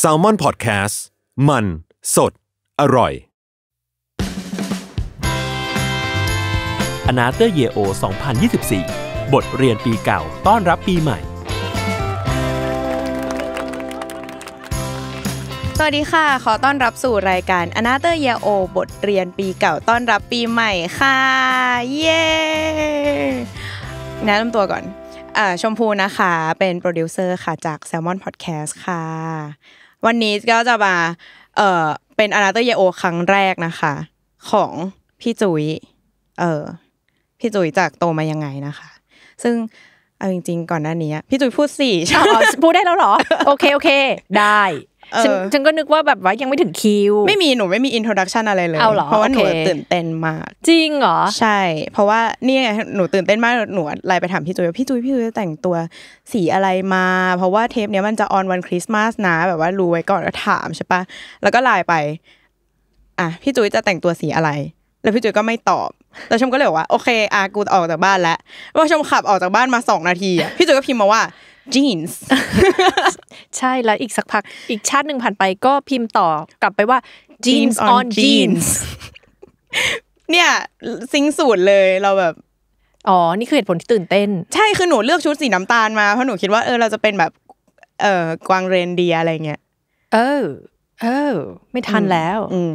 s a l ม o n PODCAST มัน สด อร่อยอนาเตอร์เยโอ2024 บทเรียนปีเก่าต้อนรับปีใหม่ สวัสดีค่ะ ขอต้อนรับสู่รายการอนาเตอร์เยโอบทเรียนปีเก่าต้อนรับปีใหม่ค่ะ เย้แนะนำตัวก่อนชมพูนะคะ เป็นโปรดิวเซอร์ค่ะจาก s ซ l m o n Podcast ค่ะ วันนี้ก็จะมาเอ่อเป็นอนาเตอร์เยโอครั้งแรกนะคะ ของพี่จุย๋ยเออพี่จุ๋ยจากโตมายังไงนะคะ ซึ่งเอาจริงๆก่อนหน้านี้ พี่จุ๋ยพูดสี่พูดได้แล้วเหรอโอเคโอเค ได้ฉันฉันก็นึกว่าแบบว่ายังไม่ถึงคิวไม่มีหนูไม่มีอินโทรดักชันอะไรเลยเพราะว่าหนูตื่นเต้นมากจริงเหรอใช่ เพราะว่านี่ไงหนูตื่นเต้นมากหนูไลน์ไปถามพี่จุยพี่จุยพี่จุยจะแต่งตัวสีอะไรมา เพราะว่าเทปเนี้ยมันจะออนวันคริสต์มาสนะ แบบว่ารู้ไว้ก่อนแล้วถามใช่ปะแล้วก็ไลน์ไปอ่ะพี่จุยจะแต่งตัวสีอะไรแล้วพี่จุยก็ไม่ตอบแล้วชมก็เลยบอกว่าโอเคอากูออกจากบ้านแล้วว่าชมขับออกจากบ้านมาสองนาทีพี่จุยก็พิมพ์มาว่า jeans ใช่แล้วอีกสักพักอีกชาติหนึ่งผ่านไปก็พิมพ์ต่อกลับไปว่า jeans on jeans เนี่ยซิงสูตรเลย เราแบบอ๋อนี่คือเหตุผลที่ตื่นเต้น ใช่คือหนูเลือกชุดสีน้ำตาลมาเพราะหนูคิดว่าเออเราจะเป็นแบบ เออกวางเรนเดียอะไรเงี้ยเออเออไม่ทันแล้ว อืม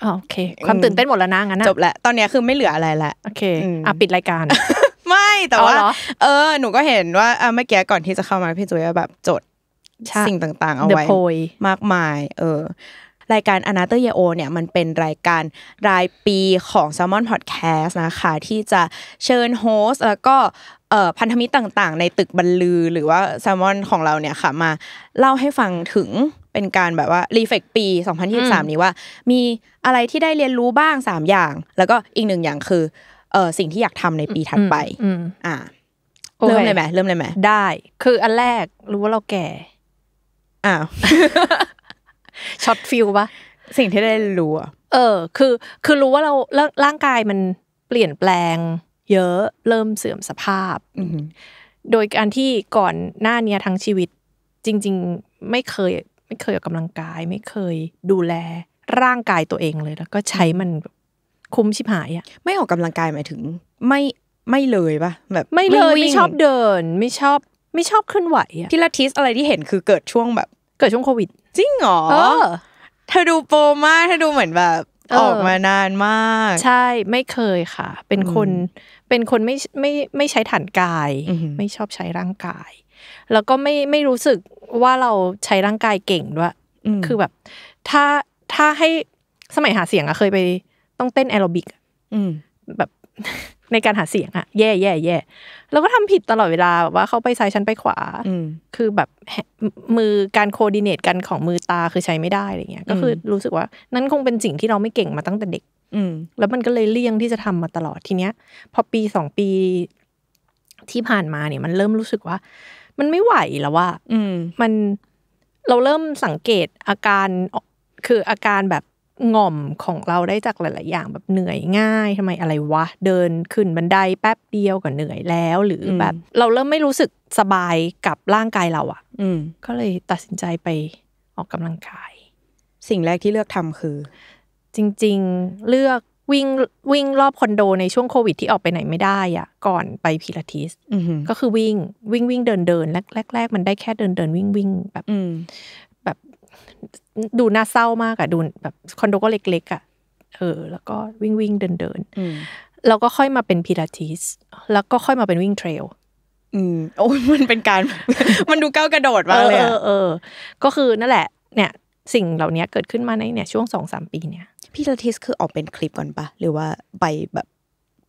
โอเค ความตื่นเต้นหมดแล้วนะงั้นจบแล้วตอนนี้คือไม่เหลืออะไรละโอเคอ่ะปิดรายการแต่ว่าเออหนูก็เห็นว่าเมื่อกี้ก่อนที่จะเข้ามาพี่จุ้ยแบบจดสิ่งต่าง ๆเอาไว้มากมายเออรายการอนาเตอร์เยโอเนี่ยมันเป็นรายการรายปีของ s ซ l m o n Podcast นะคะ ที่จะเชิญโฮสแล้วก็พันธมิตรต่างๆ ในตึกบรรลือหรือว่าแซลมอนของเราเนี่ยค่ะมาเล่าให้ฟังถึงเป็นการแบบว่ารีเฟกปี2023นี้ว่า มีอะไรที่ได้เรียนรู้บ้าง3อย่าง แล้วก็อีกหนึ่งอย่างคือเออสิ่งที่อยากทำในปีถัดไป อ่าเริ่มเลยไหมเริ่มเลยไหมได้ คืออันแรกรู้ว่าเราแก่อ้าวช็อตฟิลปะสิ่งที่ได้รู้เออ คือ คือรู้ว่าเราร่างกายมันเปลี่ยนแปลงเยอะเริ่มเสื่อมสภาพโดยการที่ก่อนหน้านี้ทั้งชีวิตจริง ๆ ไม่เคย ไม่เคยออกกำลังกาย ไม่เคยดูแล ร่างกายตัวเองเลยแล้ว ก็ใช้มันคุ้มชิบหายอะไม่ออกกำลังกายหมายถึง ไม่ไม่เลยปะแบบไม่เลยไม่ชอบเดินไม่ชอบไม่ชอบเคลื่อนไหวอะพิลาทิสอะไรที่เห็นคือเกิดช่วงแบบ เกิดช่วงโควิดจริงหรอเธอดูโปรมากเธอดูเหมือนแบบ ออกมานานมาก ใช่ไม่เคยค่ะ เป็นคนเป็นคนไม่ไม่ไม่ใช้ฐานกายไม่ชอบใช้ร่างกาย แล้วก็ไม่ไม่รู้สึกว่าเราใช้ร่างกายเก่งด้วยคือแบบ ถ้าถ้าให้สมัยหาเสียงอะเคยไปต้องเต้นแอโรบิกแบบในการหาเสียงอะแย่แย่แย่แล้วก็ทำผิดตลอดเวลาว่าเขาไปซ้ายฉันไปขวาคือแบบมือการโคดิเนตกันของมือตาคือใช้ไม่ได้อะไรเงี้ยก็คือรู้สึกว่านั่นคงเป็นสิ่งที่เราไม่เก่งมาตั้งแต่เด็ก อืแล้วมันก็เลยเลี่ยงที่จะทำมาตลอดทีเนี้ยพอปีสองปีที่ผ่านมาเนี่ยมันเริ่มรู้สึกว่า มันไม่ไหวแล้วว่าอืมันเราเริ่มสังเกตอาการคืออาการแบบง่อมของเราได้จากหลาย ๆ อย่างแบบเหนื่อยง่าย ทำไมอะไรวะ เดินขึ้นบันไดแป๊บเดียวก็เหนื่อยแล้ว หรือแบบเราเริ่มไม่รู้สึกสบายกับร่างกายเราอะ่ะ อืก็เลยตัดสินใจไปออกกำลังกาย สิ่งแรกที่เลือกทำคือ จริง ๆ เลือกวิ่งวิ่งรอบคอนโดในช่วงโควิด ที่ออกไปไหนไม่ได้อ่ะ ก่อนไปพิลาทิสก็คือวิ่งวิ่งวิ่งเดินเดินแรกแรกมันได้แค่เดินเดินวิ่งวิ่งแบบดูน่าเศร้ามากอะดูแบบ คอนโดก็เล็กๆอะเออ แล้วก็วิ่งวิ่งเดินเดินแล้วก็ค่อยมาเป็นพิลาทิสแล้วก็ค่อยมาเป็นวิ่งเทรล อืมโอ้ยมันเป็นการมันดูก้าวกระโดดมากเลยเออเออก็คือนั่นแหละ เนี่ย สิ่งเหล่านี้เกิดขึ้นมาในเนี่ยช่วงสองสามปีเนี่ยพิลาทิสคือออกเป็นคลิปก่อนปะ หรือว่าไปแบบ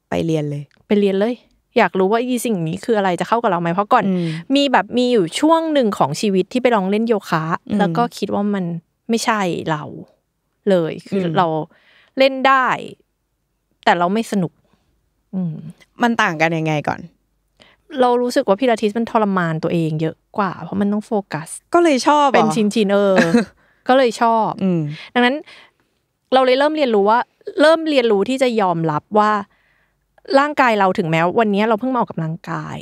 ไปเรียนเลยไปเรียนเลย อยากรู้ว่าอีสิ่งนี้คืออะไรจะเข้ากับเราไหมเพราะก่อนมีแบบมีอยู่ช่วงหนึ่งของชีวิตที่ไปลองเล่นโยคะแล้วก็คิดว่ามันไม่ใช่เราเลย คือเราเล่นได้ แต่เราไม่สนุก มันต่างกันยังไงก่อน เรารู้สึกว่าพ่ลาทิสมันทรมานตัวเอง เยอะกว่า เพราะมันต้องโฟกัส ก็เลยชอบ เป็นชินชินเออ ก็เลยชอบดังนั้นเราเลยเริ่มเรียนรู้ว่า เริ่มเรียนรู้ที่จะยอมรับว่าร่างกายเราถึงแม้วันนี้เราเพิ่งมาออกกำลังกาย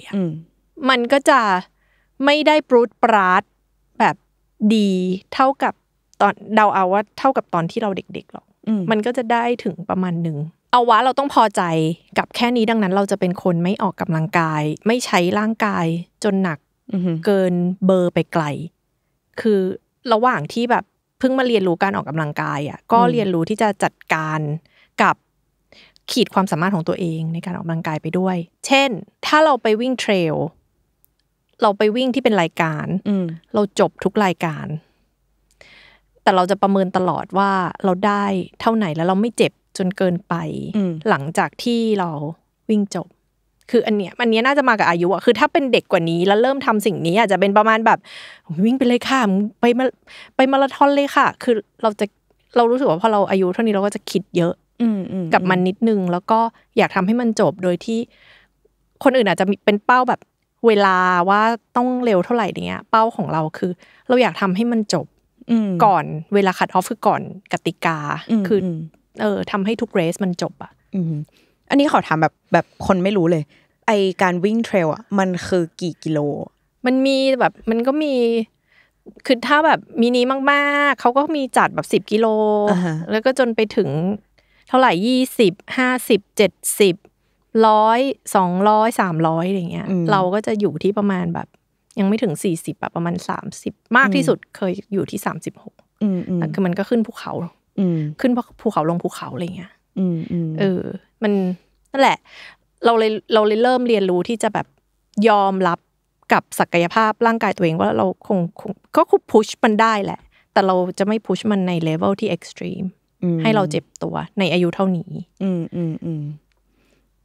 มันก็จะไม่ได้ปรุดปราดแบบดีเท่ากับตอนเดาเอาว่าเท่ากับตอนที่เราเด็กๆหรอกมันก็จะได้ถึงประมาณหนึ่ง เอาวะเราต้องพอใจกับแค่นี้ดังนั้น เราจะเป็นคนไม่ออกกำลังกาย ไม่ใช้ร่างกาย จนหนักเกินเบอร์ไปไกล คือระหว่างที่แบบเพิ่งมาเรียนรู้การออกกำลังกายอ่ะ ก็เรียนรู้ที่จะจัดการกับขีดความสามารถของตัวเองในการออกกำลังกายไปด้วย เช่น ถ้าเราไปวิ่งเทรลเราไปวิ่งที่เป็นรายการเราจบทุกรายการแต่เราจะประเมินตลอดว่าเราได้เท่าไหร่แล้วเราไม่เจ็บจนเกินไปหลังจากที่เราวิ่งจบ คืออันเนี้ยอันเนี้ยน่าจะมากับอายุอะคือถ้าเป็นเด็กกว่านี้ แล้วเริ่มทำสิ่งนี้อาจจะเป็นประมาณแบบวิ่งไปเลยค่ะไปมาไปมาราธอนเลยค่ะ คือเราจะเรารู้สึกว่าพอเราอายุเท่านี้เราก็จะคิดเยอะ กับมันนิดนึง แล้วก็อยากทำให้มันจบโดยที่ คนอื่นอาจจะเป็นเป้าแบบเวลาว่าต้องเร็วเท่าไหร่เนี้ยเป้าของเราคือ เราอยากทำให้มันจบก่อนเวลาคัดออฟคือก่อนกติกาคือเออทำให้ทุกเรสมันจบอ่ะอันนี้ขอถามแบบแบบคนไม่รู้เลย ไอการวิ่งเทรลอ่ะมันคือกี่กิโล มันมีแบบมันก็มีคือถ้าแบบมินิมากๆเขาก็มีจัดแบบสิบกิโล แล้วก็จนไปถึง เท่าไหร่ยี่สิบห้าสิบเจ็ดสิบร้อยสองร้อยสามร้อยอย่างเงี้ย เราก็จะอยู่ที่ประมาณแบบยังไม่ถึงสี่สิบอะประมาณสามสิบมากที่สุดเคยอยู่ที่สามสิบหกคือมันก็ขึ้นภูเขาขึ้นภูเขาลงภูเขาอะไรเงี้ยเออมัน นั่นแหละ เราเลยเราเลยเริ่มเรียนรู้ที่จะแบบยอมรับกับศักยภาพร่างกายตัวเองว่าเราคงก็คุบพุชมันได้แหละ แต่เราจะไม่พุชมันในเลเวลที่เอ็กซ์ตรีมให้เราเจ็บตัวในอายุเท่านี้ อืมอืมอืม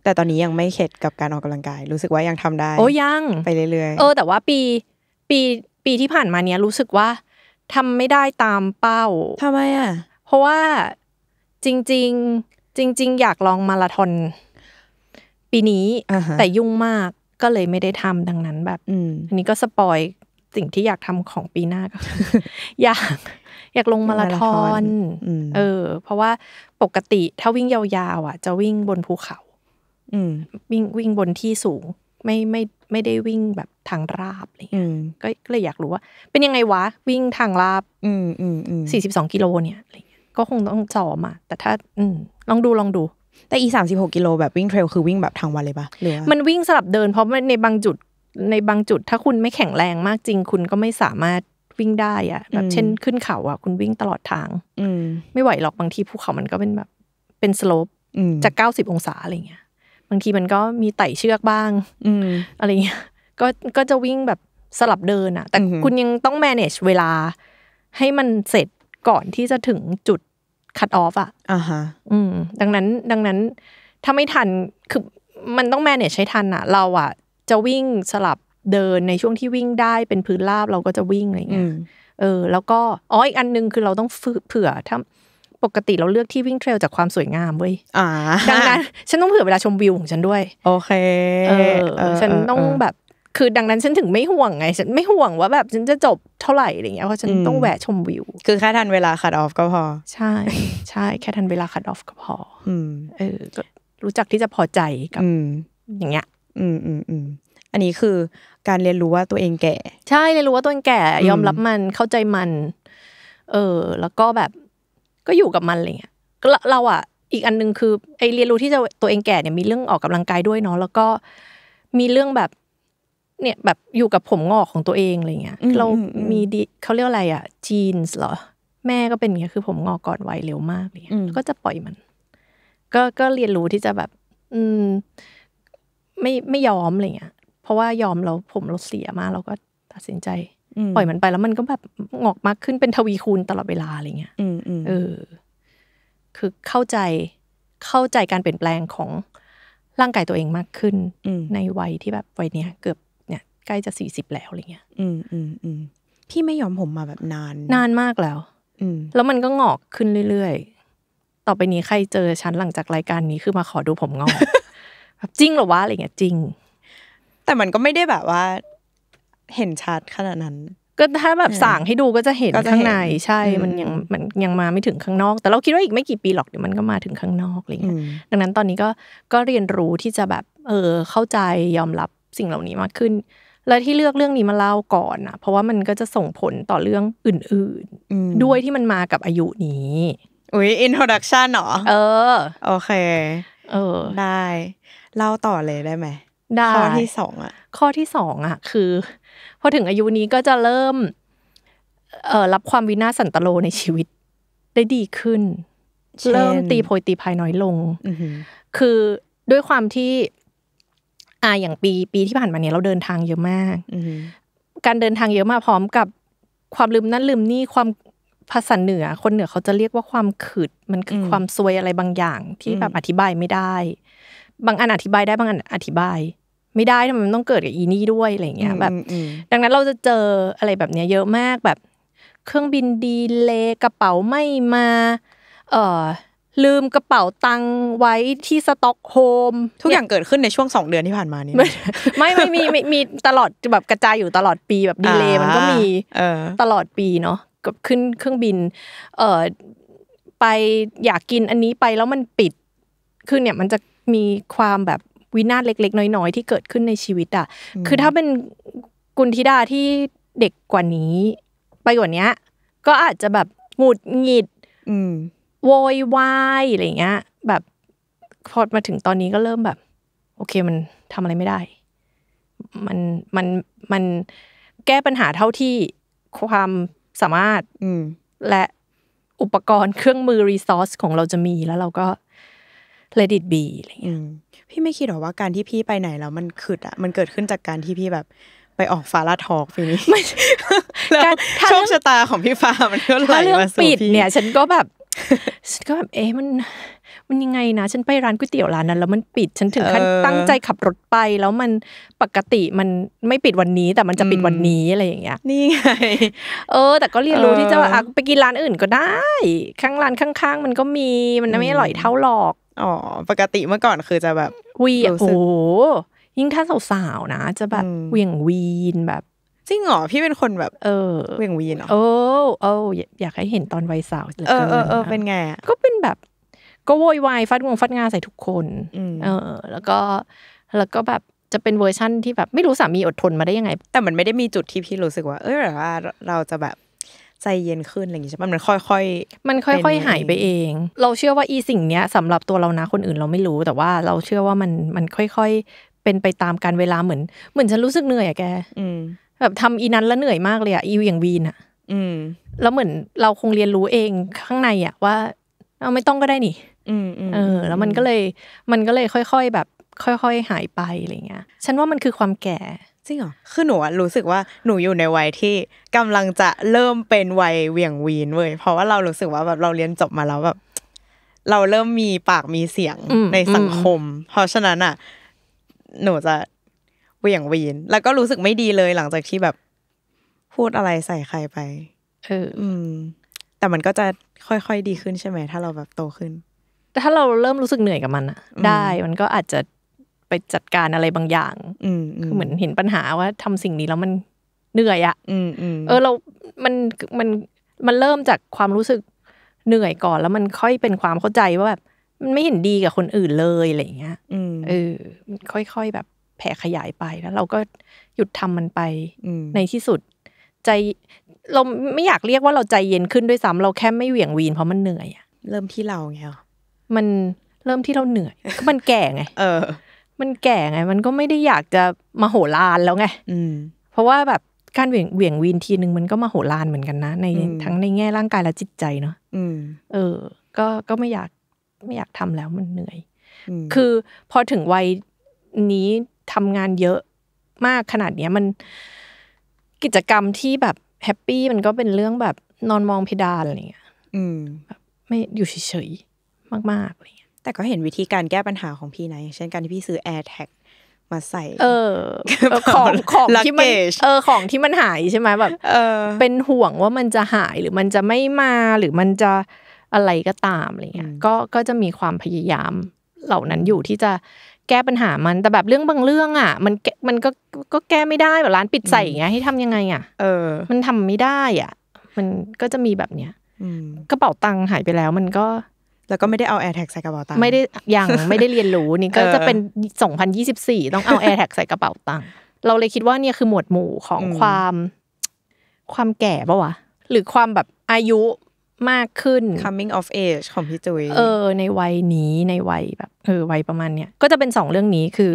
แต่ตอนนี้ยังไม่เข็ดกับการออกกำลังกาย รู้สึกว่ายังทำได้โอ้ยังไปเรื่อยๆเออ แต่ว่าปีปีปีที่ผ่านมาเนี้ยรู้สึกว่าทำไม่ได้ตามเป้าทำไมอ่ะ เพราะว่าจริง ๆจริง ๆ อยากลองมาราธอนปีนี้แต่ยุ่งมากก็เลยไม่ได้ทำดังนั้น แบบอันนี้ก็สปอยสิ่งที่อยากทำของปีหน้าก็อยาก อยากลงมาราธอนเออ เพราะว่าปกติถ้าวิ่งยาวๆอ่ะ จะวิ่งบนภูเขาวิ่งวิ่งบนที่สูง ไม่ไม่ไม่ได้วิ่งแบบทางราบเลยก็เลยอยากรู้ว่า เป็นยังไงวะวิ่งทางราบสี่สิบสองกิโลเนี่ยก็คงต้องจอมอ่ะแต่ถ้าอืลองดูลองดู แต่อีสามสิบหกกิโลแบบวิ่งเทรลคือวิ่งแบบทางวันเลยปะหรือมันวิ่งสลับเดินเพราะในบางจุดในบางจุดถ้าคุณไม่แข็งแรงมากจริง คุณก็ไม่สามารถวิ่งได้อ่ะแบบเช่น ขึ้นเขาอ่ะคุณวิ่งตลอดทางอืไม่ไหวหรอกบางทีภูเขา มันก็เป็นแบบเป็นสโลปจากเก้าสิบองศาอะไรเงี้ยบางทีมันก็มีไต่เชือกบ้าง อือะไรเงี้ย ก็ก็จะวิ่งแบบสลับเดินอะแต่คุณยังต้อง manage เวลา ให้มันเสร็จก่อนที่จะถึงจุดคัดออฟอะอ่าฮะ อืม ดังนั้นดังนั้นถ้าไม่ทันคือมันต้อง manage ใช้ทันอะเราอะจะวิ่งสลับเดินในช่วงที่วิ่งได้เป็นพื้นราบเราก็จะวิ่งอะไรเงี้ย เออ แล้วก็อ๋ออีกอันนึงคือเราต้องเผื่อถ้าปกติเราเลือกที่วิ่งเทรลจากความสวยงามเว้ยดังนั้นฉันต้องเผื่อเวลาชมวิวของฉันด้วย โอเค เออ ฉันต้องแบบคือดังนั้นฉันถึงไม่ห่วงไง ฉันไม่ห่วงว่าแบบฉันจะจบเท่าไหร่อะไรเงี้ยเพราะฉันต้องแหวะชมวิว คือแค่ทันเวลาคัดออฟ ก็พอ ใช่ ใช่แค่ทันเวลาคัดออฟก็พอ อืม เออก็รู้จักที่จะพอใจกับอย่างเงี้ย อืมอืมอืมอันนี้คือการเรียนรู้ว่าตัวเองแก่ใช่เรียนรู้ว่าตัวเองแก่ยอมรับมันเข้าใจมัน เออ แล้วก็แบบก็อยู่กับมันอะไรเงี้ยเราอ่ะอีกอันนึงคือไอเรียนรู้ที่จะตัวเองแก่เนี่ย มีเรื่องออกกำลังกายด้วยเนาะแล้วก็มีเรื่องแบบ เนี่ยแบบอยู่กับผมงอกของตัวเองอะไรเงี้ยเรามีดีเขาเรียกอะไรอ่ะจีนส์เหรอ แม่ก็เป็นเงี้ยคือ ผมงอกก่อนวัยเร็วมากเลยก็จะปล่อยมัน ก็ก็เรียนรู้ที่จะแบบ อืม ไม่ไม่ยอมอะไรเงี้ย เพราะว่ายอมเราผมเราเสียมาเราก็ตัดสินใจปล่อยมันไป แล้วมันก็แบบงอกมากขึ้นเป็นทวีคูณตลอดเวลาอะไรเงี้ยเออ คือเข้าใจเข้าใจการเปลี่ยนแปลงของร่างกายตัวเองมากขึ้นในวัยที่แบบวัยเนี้ย เกือบเนี่ย ใกล้จะสี่สิบแล้วอะไรเงี้ย อืมอืมพี่ไม่ยอมผมมาแบบนาน นานมากแล้ว อืแล้วมันก็งอกขึ้นเรื่อยๆต่อไปนี้ใครเจอฉันหลังจากรายการนี้คือมาขอดูผมงอกแบบจริงเหรอวะอะไรเงี้ยจริง แต่มันก็ไม่ได้แบบว่าเห็นชัดขนาดนั้น ก็ถ้าแบบสั่งให้ดูก็จะเห็นข้างในใช่ มันยังมันยังมาไม่ถึงข้างนอก แต่เราคิดว่าอีกไม่กี่ปีหรอกเดี๋ยวมันก็มาถึงข้างนอกอะไรเงี้ยดังนั้นตอนนี้ก็ก็เรียนรู้ที่จะแบบ เออเข้าใจยอมรับสิ่งเหล่านี้มากขึ้น และที่เลือกเรื่องนี้มาเล่าก่อนอ่ะ เพราะว่ามันก็จะส่งผลต่อเรื่องอื่น ๆ ด้วยที่มันมากับอายุนี้อุ้ยอินโทรดักชันเหรอเออโอเค เออได้เล่าต่อเลยได้ไหมได้ข้อที่สองอ่ะข้อที่สองอ่ะ คือพอถึงอายุนี้ก็จะเริ่มรับความวินาศสันตโลในชีวิตได้ดีขึ้น เริ่มตีโพยตีภายน้อยลง คือด้วยความที่อ่าอย่างปีปีที่ผ่านมาเนี่ยเราเดินทางเยอะมาก การเดินทางเยอะมากพร้อมกับ ความลืมนั่นลืมนี่ความภาษาเหนือ คนเหนือเขาจะเรียกว่าความขืดมันคือความซวยอะไรบางอย่างที่แบบอธิบายไม่ได้ บางอันอธิบายได้บางอันอธิบายไม่ได้ทำไม มันต้องเกิดกับอีนี่ด้วยอะไรเงี้ยแบบ ดังนั้นเราจะเจออะไรแบบเนี้ยเยอะมากแบบเครื่องบินดีเลยกระเป๋าไม่มาเออลืมกระเป๋าตังค์ไว้ที่สต็อกโฮมทุกอย่างเกิดขึ้นในช่วงสองเดือนที่ผ่านมานี่ไม่ไม่ มีมีตลอดแบบกระจายอยู่ตลอดปีแบบดีเลย์มันก็มีตลอดปีเนาะกับขึ้นเครื่องบินเออไปอยากกินอันนี้ไปแล้วมันปิดคือเนี่ยมันจะมีความแบบวินาศเล็กๆ น้อยๆที่เกิดขึ้นในชีวิตอ่ะ คือถ้าเป็นกุนทิดาที่เด็กกว่านี้ไปกว่านี้ก็อาจจะแบบหงุดหงิดโวยวายอะไรเงี้ย แบบพอมาถึงตอนนี้ก็เริ่มแบบ โอเคมันทำอะไรไม่ได้ มันมันมันแก้ปัญหาเท่าที่ความสามารถและอุปกรณ์เครื่องมือรีซอสของเราจะมีแล้วเราก็ let it be อะไรเงี้ยพี่ไม่คิดหรอว่าการที่พี่ไปไหนแล้ว มันขึ้นอ่ะ มันเกิดขึ้นจากการที่พี่แบบ ไปออกฟาราทอกปีนี้ไม่แล้วโชคชะตาของพี่ฟ้ามันก็ไหลมาสู่พี่เนี่ยฉันก็แบบฉันก็แบบเอ๊ะมัน มันยังไงนะ ฉันไปร้านก๋วยเตี๋ยวร้านนั้น แล้วมันปิด ฉันถึงขั้นตั้งใจขับรถไป แล้วมันปกติมันไม่ปิดวันนี้แต่มันจะปิดวันนี้อะไรอย่างเงี้ย นี่ไง เออ แต่ก็เรียนรู้ที่จะว่าไปกินร้านอื่นก็ได้ ข้างร้านข้างๆ มันก็มี มันไม่อร่อยเท่าหรอก อ๋อ ปกติเมื่อก่อนคือจะแบบวีโอ้ยิ่งถ้าสาวๆนะจะแบบเวียงวีนแบบจริงเหรอ พี่เป็นคนแบบ เออเวียงวีเนาะโอ้โอ้อยากให้เห็นตอนวัยสาวเออเออเออ เป็นไง ก็เป็นแบบ ก็โวยวายฟัดงงฟัดงาใส่ทุกคนเออ แล้วก็ แล้วก็แบบจะเป็นเวอร์ชั่นที่แบบไม่รู้สามีอดทนมาได้ยังไง แต่มันไม่ได้มีจุดที่พี่รู้สึกว่า เออแบบว่าเราจะแบบใจเย็นขึ้นอะไรอย่างงี้ใช่ปะมันค่อยค่อยมันค่อยค่อยหายไปเอง เราเชื่อว่าอีสิ่งเนี้ยสำหรับตัวเรานะคนอื่นเราไม่รู้แต่ว่าเราเชื่อว่ามันมันค่อยค่อยเป็นไปตามการเวลาเหมือน เหมือนฉันรู้สึกเหนื่อยอะแกแบบทำอีนั้นแล้วเหนื่อยมากเลยอะอีอย่างวีนอะอืมแล้วเหมือนเราคงเรียนรู้เองข้างในอะว่าเอาไม่ต้องก็ได้นี่ อืมเออ แล้วมันก็เลย มันก็เลยค่อยๆแบบ ค่อยๆหายไปอะไรเงี้ยฉันว่ามันคือความแก่จริงเหรอคือหนูรู้สึกว่าหนูอยู่ในวัยที่กำลังจะเริ่มเป็นวัยเวียงวีนเว้ยเพราะว่าเรารู้สึกว่าแบบเราเรียนจบมาแล้วแบบเราเริ่มมีปากมีเสียงในสังคม เพราะฉะนั้นอ่ะ หนูจะเวี่ยงวีนแล้วก็รู้สึกไม่ดีเลยหลังจากที่แบบ พูดอะไรใส่ใครไปเอออืมแต่มันก็จะค่อยๆ ดีขึ้นใช่ไหมถ้าเราแบบโตขึ้น แต่ถ้าเราเริ่มรู้สึกเหนื่อยกับมันอะได้มันก็อาจจะไปจัดการอะไรบางอย่าง อืม คือเหมือนเห็นปัญหาว่า ทำสิ่งนี้แล้วมันเหนื่อยอะอืมเออเรา มัน มัน มันเริ่มจากความรู้สึกเหนื่อยก่อน แล้วมันค่อยเป็นความเข้าใจว่าแบบมันไม่เห็นดีกับคนอื่นเลยอะไรเงี้ยเออค่อยๆแบบแผ่ขยายไปแล้วเราก็หยุดทำมันไปในที่สุด ใจเราไม่อยากเรียกว่าเราใจเย็นขึ้นด้วยซ้ำเราแค่ไม่เหวี่ยงวีนเพราะมันเหนื่อยอะเริ่มที่เราไงมันเริ่มที่เราเหนื่อยมันแก่ไงเออ มันแก่ไง มันก็ไม่ได้อยากจะมาโหฬารแล้วไงเพราะว่าแบบ การเหวี่ยงเหวี่ยงวีนทีนึงมันก็มาโหฬารเหมือนกันนะในทั้งในแง่ร่างกายและจิตใจเนาะเออ ก็ก็ไม่อยากไม่อยากทำแล้วมันเหนื่อยคือพอถึงวัยนี้ทำงานเยอะมากขนาดเนี้ย มันกิจกรรมที่แบบแฮปปี้มันก็เป็นเรื่องแบบนอนมองเพดานอะไรเงี้ยอืม แบบไม่อยู่เฉยๆมากๆอะไรเงี้ยแต่ก็เห็นวิธีการแก้ปัญหาของพี่นะอย่างเช่นการที่พี่ซื้อ Air Tag มาใส่ เออของของที่มันเออของที่มันหายใช่ไหมแบบเออ เป็นห่วงว่ามันจะหายหรือมันจะไม่มาหรือมันจะอะไรก็ตามอะไรเงี้ย ก็ก็จะมีความพยายามเหล่านั้นอยู่ที่จะแก้ปัญหามันแต่แบบเรื่องบางเรื่อง อ่ะ มันมันก็ก็แก้ไม่ได้แบบร้านปิดใส่อย่างเงี้ยให้ทำยังไงอ่ะเออมันทำไม่ได้อ่ะ มันก็จะมีแบบเนี้ยกระเป๋าตังค์หายไปแล้ว มันก็ แล้วก็ไม่ได้เอาแอร์แท็กใส่กระเป๋าตังค์ไม่ได้ยังไม่ได้เรียนรู้นี่ก็จะเป็นสสองพันยี่ิบสี่ต้องเอาแอร์แท็กใส่กระเป๋าตังค์เราเลยคิดว่าเนี่ยคือหมวดหมู่ของความ ความแก่ปะวะหรือความแบบอายุมากขึ้น coming of age ของพี่จุยยเออ ในวัยนี้ ในวัยแบบเออวัยประมาณเนี้ย ก็จะเป็นสองเรื่องนี้ คือ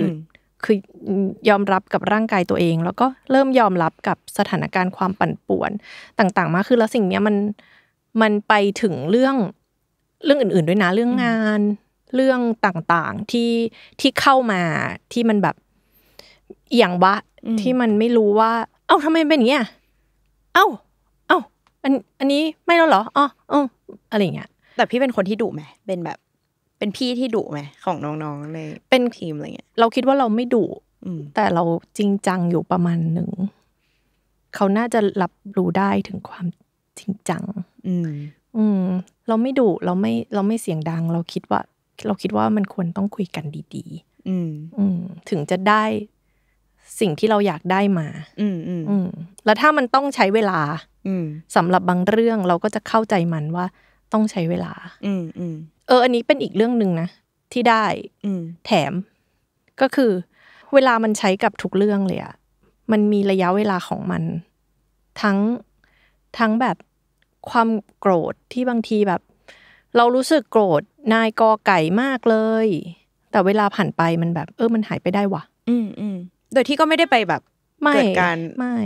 คือยอมรับกับร่างกายตัวเอง แล้วก็เริ่มยอมรับกับสถานการณ์ความปั่นป่วนต่างๆ มากขึ้นแล้วสิ่งเนี้ยมัน มันไปถึงเรื่อง เรื่องอื่นๆด้วยนะ เรื่องงาน เรื่องต่างๆที่ ที่เข้ามา ที่มันแบบอย่างวะ ที่มันไม่รู้ว่า เอ้าทำไมเป็นอย่างเงี้ยเอ้าอันอันนี้ไม่แล้วเหรออ๋ออืออะไรเงี้ย แต่พี่เป็นคนที่ดุไหม เป็นแบบ เป็นพี่ที่ดุไหมของน้องๆในเป็นทีมอะไรเงี้ย เราคิดว่าเราไม่ดุแต่เราจริงจังอยู่ประมาณหนึ่ง เขาน่าจะรับรู้ได้ถึงความจริงจัง อืมอืมเราไม่ดุเราไม่เราไม่เสียงดัง เราคิดว่า เราคิดว่ามันควรต้องคุยกันดีๆ อืมอืมถึงจะได้สิ่งที่เราอยากได้มา อืมอืมแล้วถ้ามันต้องใช้เวลา อืสำหรับบางเรื่องเราก็จะเข้าใจมันว่า ต้องใช้เวลา อืมอืมเอออันนี้เป็นอีกเรื่องหนึ่งนะ ที่ได้ อืแถมก็คือ เวลามันใช้กับทุกเรื่องเลยอะมันมีระยะเวลาของมัน ทั้งทั้งแบบความโกรธที่บางทีแบบ เรารู้สึกโกรธนายกอไก่มากเลย แต่เวลาผ่านไปมันแบบ เออมันหายไปได้วะอืมอืมโดยที่ก็ไม่ได้ไปแบบเกิดการ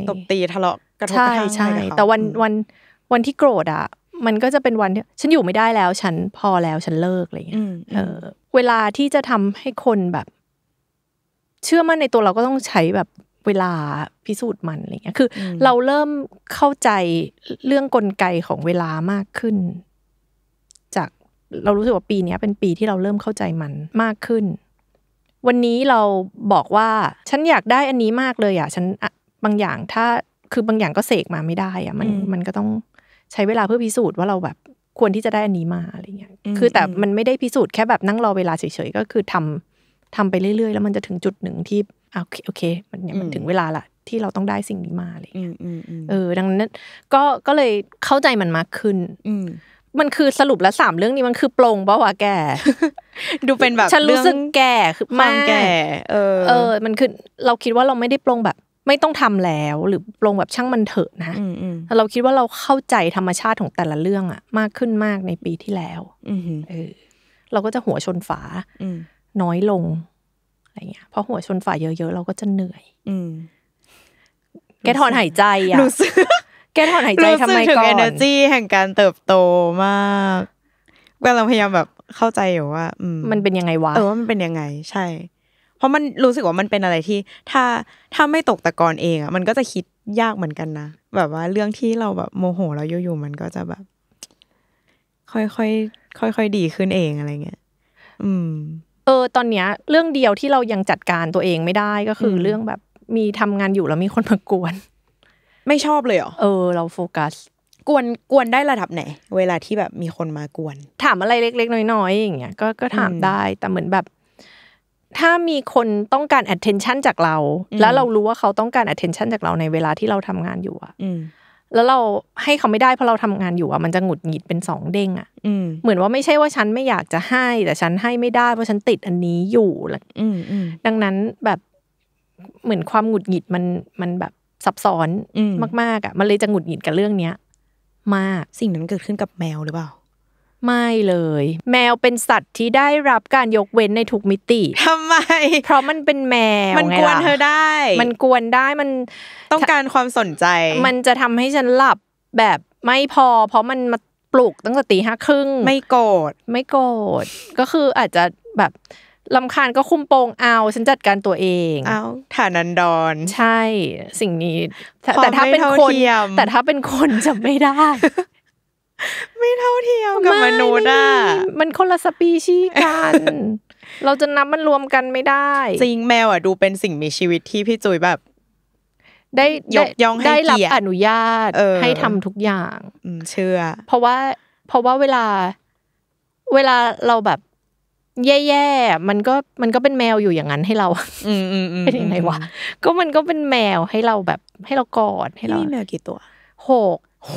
ตบตีทะเลาะกระทบกระทั่งใช่แต่วันวันวันที่โกรธอ่ะ มันก็จะเป็นวันที่ฉันอยู่ไม่ได้แล้ว ฉันพอแล้วฉันเลิกอะไรอย่างเงี้ยเวลาที่จะทำให้คนแบบ เชื่อมั่นในตัวเราก็ต้องใช้แบบเวลาพิสูจน์มันอะไรเงี้ยคือ เราเริ่มเข้าใจเรื่องกลไกของเวลามากขึ้น จากเรารู้สึกว่าปีนี้เป็นปีที่เราเริ่มเข้าใจมันมากขึ้นวันนี้เราบอกว่าฉันอยากได้อันนี้มากเลยอ่ะฉันบางอย่างถ้าคือบางอย่างก็เสกมาไม่ได้อ่ะมันมันก็ต้องใช้เวลาเพื่อพิสูจน์ว่าเราแบบควรที่จะได้อันนี้มาอะไรเงี้ยคือแต่มันไม่ได้พิสูจน์แค่แบบนั่งรอเวลาเฉยๆก็คือทำทำไปเรื่อยๆแล้วมันจะถึงจุดหนึ่งที่โอเคโอเค มันเนี่ยมันถึงเวลาละที่เราต้องได้สิ่งนี้มาอะไรเงี้ยเออ ดังนั้นก็ก็เลยเข้าใจมันมากขึ้นมันคือสรุปแล้วสามเรื่องนี้มันคือปลงป่าวะแกดูเป็นแบบฉันรู้สึกแก่คือมากแก่เออ เออ มันคือเราคิดว่าเราไม่ได้ปลงแบบ ไม่ต้องทำแล้ว หรือปลงแบบช่างมันเถอะนะเราคิดว่าเราเข้าใจธรรมชาติของแต่ละเรื่องอะมากขึ้นมากในปีที่แล้วเออเราก็จะหัวชนฝาน้อยลงอะไรเงี้ยเพราะหัวชนฝาเยอะๆเราก็จะเหนื่อย อืแกถอนหายใจอะรู้สึกแกถอนหายใจทำไมก่อนรู้สึกถึง energy แห่งการเติบโตมากกำลังพยายามแบบเข้าใจอยู่ว่ามันเป็นยังไงวะ เออว่ามันเป็นยังไง ใช่ เพราะมันรู้สึกว่ามันเป็นอะไรที่ ถ้าถ้าไม่ตกตะกอนเองอ่ะมันก็จะคิดยากเหมือนกันนะแบบว่า เรื่องที่เราแบบโมโหเราอยู่ๆมันก็จะแบบ ค่อยๆค่อยๆดีขึ้นเองอะไรเงี้ย อืมเออตอนเนี้ย เรื่องเดียวที่เรายังจัดการตัวเองไม่ได้ก็คือเรื่องแบบมีทำงานอยู่แล้วมีคนมากวนไม่ชอบเลยเหรอเออเราโฟกัส กวนกวนได้ระดับไหน เวลาที่แบบมีคนมากวน ถามอะไรเล็กๆน้อยๆอย่างเงี้ยก็ก็ถามได้ แต่เหมือนแบบถ้ามีคนต้องการ attention จากเราแล้วเรารู้ว่าเขาต้องการ attention จากเราในเวลาที่เราทำงานอยู่อะแล้วเราให้เขาไม่ได้เพราะเราทำงานอยู่อะมันจะหงุดหงิดเป็นสองเด้งอะเหมือนว่าไม่ใช่ว่าฉันไม่อยากจะให้ แต่ฉันให้ไม่ได้เพราะฉันติดอันนี้อยู่ดังนั้นแบบเหมือนความหงุดหงิดมันมันแบบซับซ้อนมากๆอ่ะมันเลยจะหงุดหงิดกับเรื่องเนี้ย มากสิ่งนั้นเกิดขึ้นกับแมวหรือเปล่า ไม่เลย แมวเป็นสัตว์ที่ได้รับการยกเว้นในทุกมิติทำไม เพราะมันเป็นแมวมันกวนเธอได้ มันกวนได้มัน ต้องการความสนใจ มันจะทำให้ฉันหลับแบบไม่พอ เพราะมันมาปลุกตั้งแต่ตีห้าครึ่งไม่โกรธไม่โกรธก็คืออาจจะแบบลำคาญก็คุมโปงเอา ฉันจัดการตัวเองเอาฐานันดรใช่ สิ่งนี้ แต่ถ้าเป็นคน แต่ถ้าเป็นคนจะไม่ได้ ไม่เท่าเทียมกับมนุษย์อ่ะ มันคนละสปีชีกัน เราจะนับมันรวมกันไม่ได้ จริงแมวอ่ะดูเป็นสิ่งมีชีวิตที่พี่จุยแบบ ได้ยกย่องให้ได้รับอนุญาตให้ทำทุกอย่าง อืเชื่อ เพราะว่า เพราะว่าเวลา เวลาเราแบบแย่ๆมันก็มันก็เป็นแมวอยู่อย่างนั้นให้เราเป็นยังไงวะ ก็มันก็เป็นแมวให้เราแบบ ให้เรากอดให้เรามีแมวกี่ตัว หกโห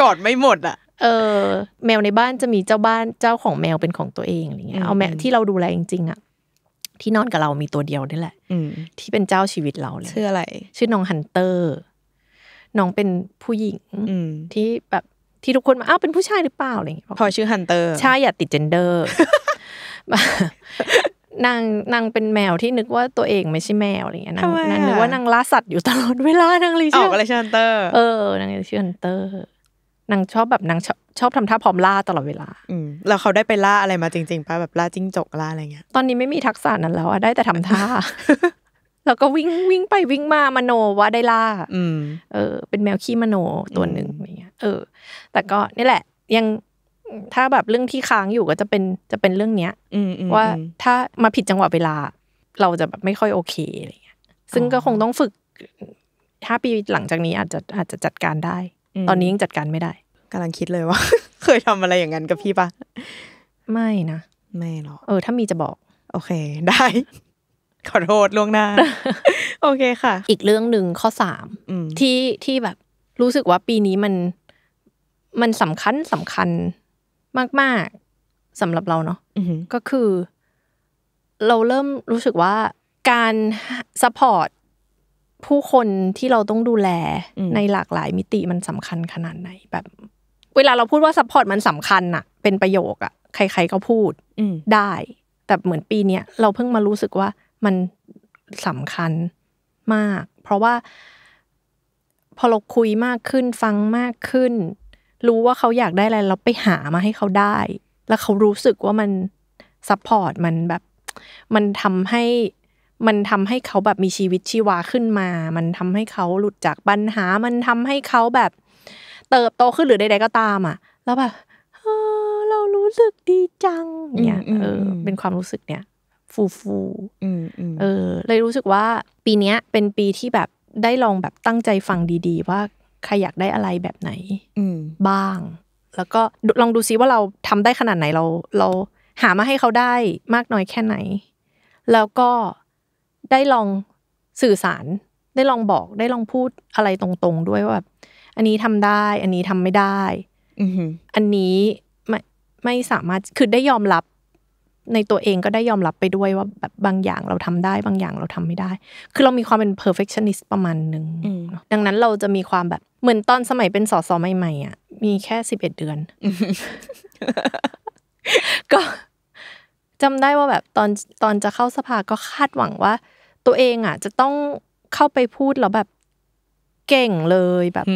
กอดไม่หมดอ่ะ เออ แมวในบ้านจะมีเจ้าบ้านเจ้าของแมวเป็นของตัวเองอะไรเงี้ย เอาแมวที่เราดูแลจริงๆอ่ะ ที่นอนกับเรามีตัวเดียวนี่แหละที่เป็นเจ้าชีวิตเราเลยชื่ออะไร ชื่อน้องฮันเตอร์น้องเป็นผู้หญิงที่แบบที่ทุกคนมาอ้าวเป็นผู้ชายหรือเปล่าอะไรอย่างเงี้ยพอชื่อฮันเตอร์ ใช่ อย่าติดเจนเดอร์นางนางเป็นแมวที่นึกว่าตัวเองไม่ใช่แมวอะไรเงี้ยนางนางนึกว่านางล่าสัตว์อยู่ตลอดเวลานางเลยชื่ออะไรชื่อฮันเตอร์ เออนางชื่อฮันเตอร์นางชอบแบบนางชอบทำท่าพร้อมล่าตลอดเวลา อืมแล้วเขาได้ไปล่าอะไรมาจริงๆป่ะแบบล่าจิ้งจกล่าอะไรเงี้ย ตอนนี้ไม่มีทักษะนั้นแล้วอะได้แต่ทำท่า แล้วก็วิ่งวิ่งไปวิ่งมามโนว่าได้ล่าอืมเออเป็นแมวขี้มโนตัวหนึ่งอย่างเงี้ยเออ แต่ก็นี่แหละ ยังถ้าแบบเรื่องที่ค้างอยู่ ก็จะเป็นจะเป็นเรื่องเนี้ยว่าถ้ามาผิดจังหวะเวลา เราจะแบบไม่ค่อยโอเคอะไรเงี้ย ซึ่งก็คงต้องฝึกห้าปีหลังจากนี้อาจจะอาจจะจัดการได้ ตอนนี้ยังจัดการไม่ได้ กำลังคิดเลยว่าเคยทำอะไรอย่างนั้นกับพี่ปะไม่นะไม่หรอกเออ ถ้ามีจะบอก โอเค ได้ ขอโทษล่วงหน้า โอเคค่ะอีกเรื่องหนึ่งข้อสามที่ที่แบบรู้สึกว่าปีนี้มันมันสำคัญสำคัญมากๆสำหรับเราเนาะก็คือ เราเริ่มรู้สึกว่า การซัพพอร์ตผู้คนที่เราต้องดูแลในหลากหลายมิติมันสำคัญขนาดไหนแบบเวลาเราพูดว่าซัพพอร์ตมันสำคัญอะเป็นประโยคอะใครๆก็พูดได้ แต่เหมือนปี เนี้ยเราเพิ่งมารู้สึกว่ามันสำคัญมาก เพราะว่าพอเราคุยมากขึ้นฟังมากขึ้นรู้ว่าเขาอยากได้อะไรเราไปหามาให้เขาได้แล้วเขารู้สึกว่ามันซัพพอร์ตมันแบบมันทำให้ มันทำให้เขาแบบมีชีวิตชีวาขึ้นมา มันทำให้เขาหลุดจากปัญหา มันทำให้เขาแบบเติบโตขึ้นหรือใดๆก็ตามอ่ะ แล้วแบบเรารู้สึกดีจัง เนี่ยเออเป็นความรู้สึกเนี่ยฟูฟูเออ เลยรู้สึกว่าปีเนี้ยเป็นปีที่แบบได้ลองแบบตั้งใจฟังดี ๆ ว่าใครอยากได้อะไรแบบไหน อืบ้าง แล้วก็ลองดูซิว่าเราทำได้ขนาดไหนเรา เราหามาให้เขาได้มากน้อยแค่ไหน แล้วก็ได้ลองสื่อสาร ได้ลองบอก ได้ลองพูดอะไรตรงๆ ด้วยว่าแบบอันนี้ทำได้ อันนี้ทำไม่ได้อันนี้ไม่ไม่สามารถคือได้ยอมรับในตัวเองก็ได้ยอมรับไปด้วยว่าแบบบางอย่างเราทำได้ บางอย่างเราทำไม่ได้ คือเรามีความเป็น perfectionist ประมาณหนึ่งดังนั้นเราจะมีความแบบเหมือนตอนสมัยเป็นสอสอใหม่ๆอ่ะมีแค่สิบเอ็ดเดือน ก็จำได้ว่าแบบตอนตอนจะเข้าสภาก็คาดหวังว่า ตัวเองอ่ะจะต้องเข้าไปพูดแล้วแบบเก่งเลยแบบ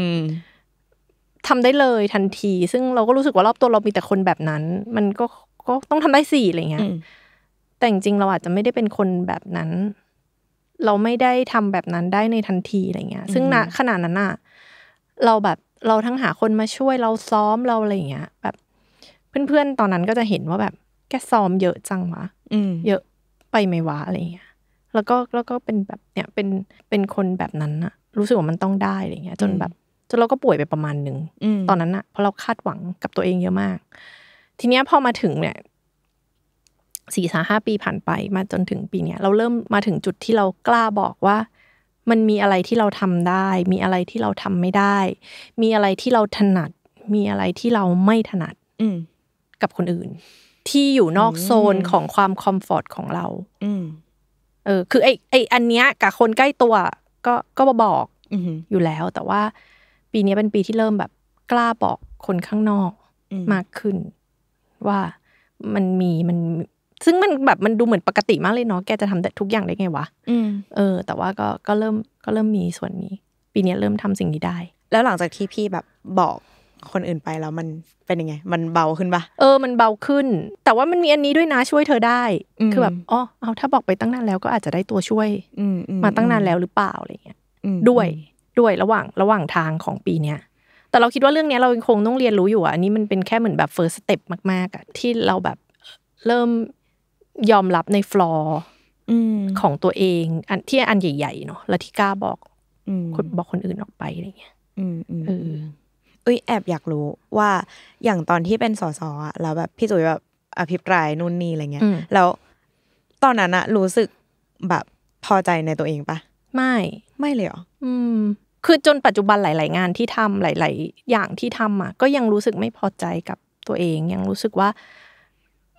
ทำได้เลยทันที ซึ่งเราก็รู้สึกว่ารอบตัวเรามีแต่คนแบบนั้น มันก็ก็ต้องทำได้สี่อะไรเงี้ย แต่จริงเราอาจจะไม่ได้เป็นคนแบบนั้น เราไม่ได้ทำแบบนั้นได้ในทันทีอะไรเงี้ยซึ่งณขณะนั้นอ่ะเราแบบเราทั้งหาคนมาช่วยเราซ้อมเราอะไรอย่างเงี้ย แบบ เพื่อนๆตอนนั้นก็จะเห็นว่าแบบแกซ้อมเยอะจังวะเยอะไปไห่วะอะไรอย่างเงี้ย แล้วก็แล้วก็เป็นแบบ เนี่ยเป็นเป็นคนแบบนั้นอะรู้สึกว่ามันต้องได้อะไรเงี้ย จนแบบ จนเราก็ป่วยไปประมาณหนึ่งตอนนั้นอะเพราะเราคาดหวังกับตัวเองเยอะมาก ทีเนี้ยพอมาถึงเนี่ยสี่สาห้าปีผ่านไป มาจนถึงปี เนี้ยเราเริ่มมาถึงจุดที่เรากล้าบอกว่ามันมีอะไรที่เราทำได้ มีอะไรที่เราทำไม่ได้ มีอะไรที่เราถนัด มีอะไรที่เราไม่ถนัดกับคนอื่น ที่อยู่นอกโซนของความคอมฟอร์ตของเราเออคือ ไอไออันเนี้ยกับคนใกล้ตัวก็ก็บอกอยู่แล้วแต่ว่าปีนี้เป็นปีที่เริ่มแบบกล้าบอกคนข้างนอกมากขึ้นว่ามันมีมันซึ่งมันแบบมันดูเหมือนปกติมากเลยเนาะแกจะทำแต่ทุกอย่างได้ไงวะเออ แต่ว่าก็ก็เริ่มก็เริ่มมีส่วนนี้ ปีนี้เริ่มทำสิ่งนี้ได้ แล้วหลังจากที่พี่แบบบอกคนอื่นไปแล้วมันเป็นยังไง มันเบาขึ้นปะเออมันเบาขึ้น แต่ว่ามันมีอันนี้ด้วยนะช่วยเธอได้คือแบบอ๋อเอาถ้าบอกไปตั้งนานแล้วก็อาจจะได้ตัวช่วยมาตั้งนานแล้วหรือเปล่าอะไรเงี้ยด้วยด้วยระหว่างระหว่างทางของปีเนี้ยแต่เราคิดว่าเรื่องนี้เราคงต้องเรียนรู้อยู่อ่ะอันนี้มันเป็นแค่เหมือนแบบ first step มากๆอ่ะที่เราแบบเริ่มยอมรับในฟลอร์ของตัวเอง อันที่อันใหญ่ๆเนาะแล้วที่กล้าบอกคนบอกคนอื่นออกไปอะไรเงี้ยมอมเอ้ยแอบอยากรู้ว่าอย่างตอนที่เป็นสอสอะแล้วแบบพี่ตุ๋ยแบบอภิปรายนู่นนี่อะไรเงี้ยแล้วตอนนั้นอะรู้สึกแบบพอใจในตัวเองปะไม่ไม่เลยเหรออืมคือจนปัจจุบันหลายๆงานที่ทำหลายๆ อย่างที่ทำอ่ะก็ยังรู้สึกไม่พอใจกับตัวเองยังรู้สึกว่า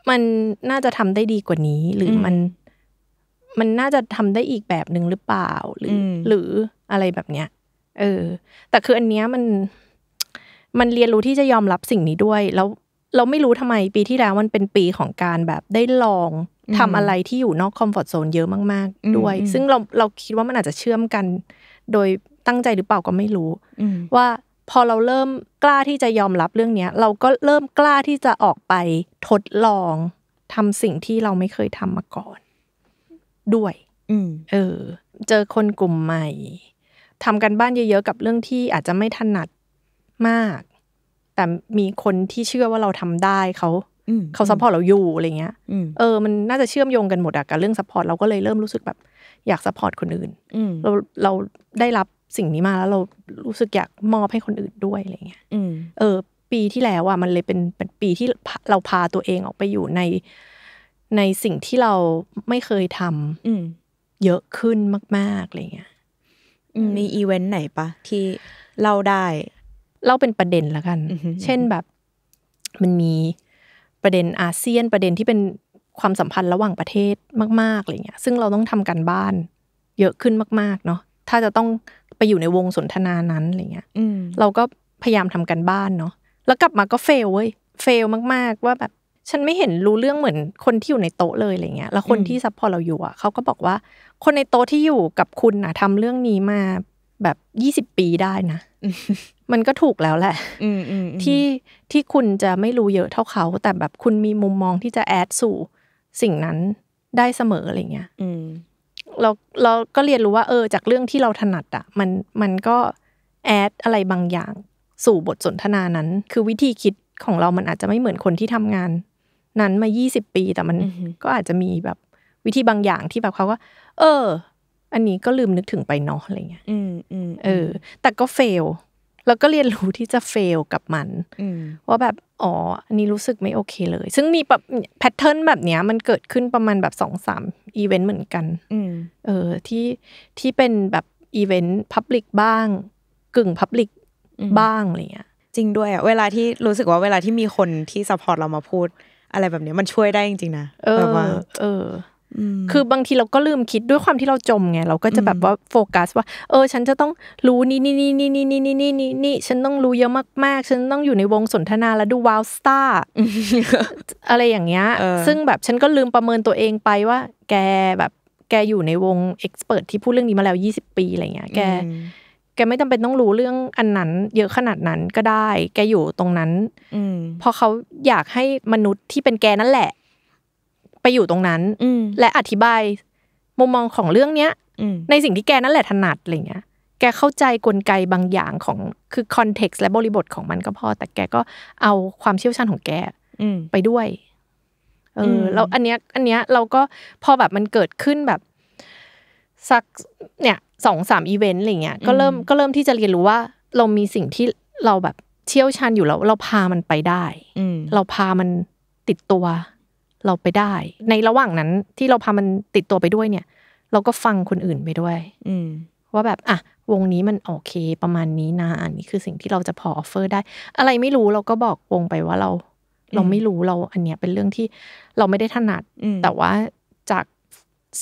มันน่าจะทำได้ดีกว่านี้ หรือมันมันน่าจะทำได้อีกแบบหนึ่งหรือเปล่าหรือ หรืออะไรแบบเนี้ย เออ แต่คืออันเนี้ยมัน มันเรียนรู้ที่จะยอมรับสิ่งนี้ด้วย แล้วเราไม่รู้ทำไมปีที่แล้วมันเป็นปีของการแบบได้ลองทำอะไรที่อยู่นอกคอมฟอร์ทโซนเยอะมากๆ ด้วย ซึ่งเราเราคิดว่ามันอาจจะเชื่อมกัน โดยตั้งใจหรือเปล่าก็ไม่รู้ว่าพอเราเริ่มกล้าที่จะยอมรับเรื่องนี้เราก็เริ่มกล้าที่จะออกไปทดลองทำสิ่งที่เราไม่เคยทำมาก่อน ด้วยเออ เจอคนกลุ่มใหม่ทำกันบ้านเยอะ ๆ กับเรื่องที่อาจจะไม่ถนัดมาก แต่มีคนที่เชื่อว่าเราทำได้เขาเขาซัพพอร์ตเราอยู่อะไรเงี้ยเออมันน่าจะเชื่อมโยงกันหมดอะกับเรื่องซัพพอร์ตเราก็เลยเริ่มรู้สึกแบบ อยากซัพพอร์ตคนอื่นเราเราได้รับสิ่งนี้มาแล้วเรารู้สึกอยากมอบให้คนอื่นด้วยอะไรเงี้ยเออปีที่แล้วอ่ะมันเลยเป็นเป็นปีที่เราพาตัวเองออกไปอยู่ในในสิ่งที่เราไม่เคยทำเยอะขึ้นมาก ๆอะไรเงี้ยมีอีเวนต์ไหนปะ ที่เล่าได้เล่าเป็นประเด็นละกัน เช่นแบบมันมีประเด็นอาเซียนประเด็นที่เป็นความสัมพันธ์ระหว่างประเทศมากๆอะไรเงี้ย ซึ่งเราต้องทำกันบ้าน เยอะขึ้นมาก ๆ เนาะถ้าจะต้องไปอยู่ในวงสนทนานั้นอะไรเงี้ยเราก็พยายามทำกันบ้านเนาะ แล้วกลับมาก็เฟลเว้ย เฟลมากๆ ว่าแบบฉันไม่เห็นรู้เรื่องเหมือน คนที่อยู่ในโต๊ะเลยอะไรเงี้ย แล้วคนที่ซัพพอร์ตเราอยู่อ่ะเขาก็บอกว่า คนในโต๊ะที่อยู่กับคุณอ่ะทำเรื่องนี้มาแบบยี่สิบปีได้นะ มันก็ถูกแล้วแหละที่ที่คุณจะไม่รู้เยอะเท่าเขาแต่แบบคุณมีมุมมองที่จะแอดสู่สิ่งนั้นได้เสมออะไรเงี้ยเราเราก็เรียนรู้ว่า เออ จากเรื่องที่เราถนัดอะมันมันก็แอดอะไรบางอย่างสู่บทสนทนานั้น คือวิธีคิดของเรามันอาจจะไม่เหมือนคนที่ทำงาน นั้นมายี่สิบปี แต่มันก็อาจจะมีแบบวิธีบางอย่างที่แบบเขาก็ เออ อันนี้ก็ลืมนึกถึงไปเนาะอะไรเงี้ยเออแต่ก็เฟลแล้วก็เรียนรู้ที่จะเฟลกับมันว่าแบบอ๋อ อันนี้รู้สึกไม่โอเคเลย ซึ่งมีแบบแพทเทิร์นแบบเนี้ย มันเกิดขึ้นประมาณแบบสองสามอีเวนต์เหมือนกันเออที่ที่เป็นแบบอีเวนต์พับลิกบ้างกึ่งพับลิกบ้างอะไรเงี้ยจริงด้วยอะเวลาที่รู้สึกว่าเวลาที่มีคนที่สปอร์ตเรามาพูดอะไรแบบนี้มันช่วยได้จริงๆนะแบบว่าเออคือบางทีเราก็ลืมคิดด้วยความที่เราจมไงเราก็จะแบบว่าโฟกัสว่า เออ ฉันจะต้องรู้ นี่นี่นี่นี่นี่นี่นี่นี่นี่นี่ฉันต้องรู้เยอะมาก ๆ ฉันต้องอยู่ในวงสนทนาแล้วดูวาวสตาร์อะไรอย่างเงี้ยซึ่งแบบฉันก็ลืมประเมินตัวเองไปว่าแกแบบแกอยู่ในวงเอ็กซ์เพรสที่พูดเรื่องนี้มาแล้วยี่สิบปีอะไรเงี้ยแกแกไม่จำเป็นต้องรู้เรื่องอันนั้น เยอะขนาดนั้นก็ได้ แกอยู่ตรงนั้นอพอเขาอยากให้มนุษย์ที่เป็นแกนั่นแหละไปอยู่ตรงนั้นและอธิบาย มุมมองของเรื่องเนี้ยในสิ่งที่แกนั่นแหละถนัดอะไรเงี้ย แกเข้าใจกลไกบางอย่างของคือคอนเท็กซ์และบริบทของมันก็พอ แต่แกก็เอาความเชี่ยวชาญของแกไปด้วยเออแล้วอันเนี้ย อันเนี้ย เราก็พอแบบมันเกิดขึ้นแบบสัก เนี่ยสองสามอีเวนต์อะไรเงี้ยก็เริ่มก็เริ่มที่จะเรียนรู้ว่า เรามีสิ่งที่เราแบบเชี่ยวชาญอยู่แล้ว เราพามันไปได้เราพามันติดตัวเราไปได้ ในระหว่างนั้นที่เราพามันติดตัวไปด้วยเนี่ย เราก็ฟังคนอื่นไปด้วย อืว่าแบบ อ่ะ วงนี้มันโอเคประมาณนี้นะอันนี้คือสิ่งที่เราจะพอออฟเฟอร์ได้ อะไรไม่รู้เราก็บอกวงไปว่าเรา เราไม่รู้เราอันเนี้ยเป็นเรื่องที่เราไม่ได้ถนัดแต่ว่าจาก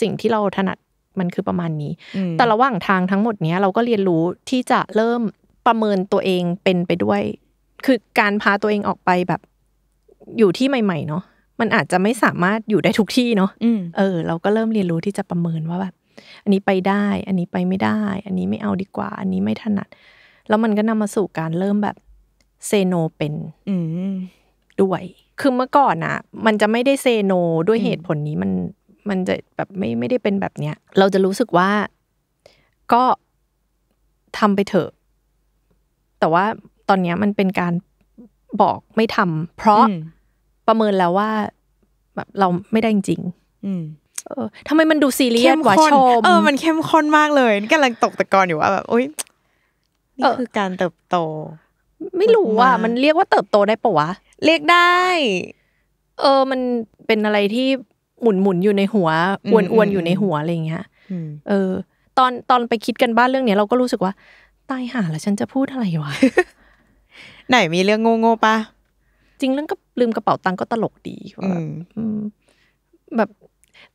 สิ่งที่เราถนัดมันคือประมาณนี้ แต่ระหว่างทางทั้งหมดเนี้ยเราก็เรียนรู้ที่จะเริ่มประเมินตัวเองเป็นไปด้วย คือการพาตัวเองออกไปแบบอยู่ที่ใหม่ ๆ เนาะมันอาจจะไม่สามารถอยู่ได้ทุกที่เนาะ เออเราก็เริ่มเรียนรู้ที่จะประเมินว่าแบบอันนี้ไปได้ อันนี้ไปไม่ได้ อันนี้ไม่เอาดีกว่า อันนี้ไม่ถนัด แล้วมันก็นำมาสู่การเริ่มแบบเซโนเป็นด้วย คือ เมื่อก่อนอะมันจะไม่ได้เซโนด้วยเหตุผลนี้ มันมันจะแบบไม่ไม่ได้เป็นแบบเนี้ย เราจะรู้สึกว่า ก็ทำไปเถอะ แต่ว่าตอนนี้มันเป็นการบอกไม่ทำเพราะประเมินแล้วว่าแบบเราไม่ได้จริงเออทำไมมันดูซีเรียสกว่าชมเออ มันเข้มข้นมากเลยกำลังตกตะกอนอยู่ว่าแบบโอ๊ยนี่คือการเติบโต ไม่รู้ว่ามันเรียกว่าเติบโตได้ปะวะ เรียกได้ เออ มันเป็นอะไรที่หมุนหมุนอยู่ในหัวอ้วนอ้วนอยู่ในหัวอะไรอย่างเงี้ยเออ ตอนตอนไปคิดกันบ้านเรื่องเนี้ยเราก็รู้สึกว่าตายห่าแล้วฉันจะพูดอะไรวะ ไหนมีเรื่องโง่่ปะ จริงเรื่องก็ลืมกระเป๋าตังก็ตลกดีแบบแบบ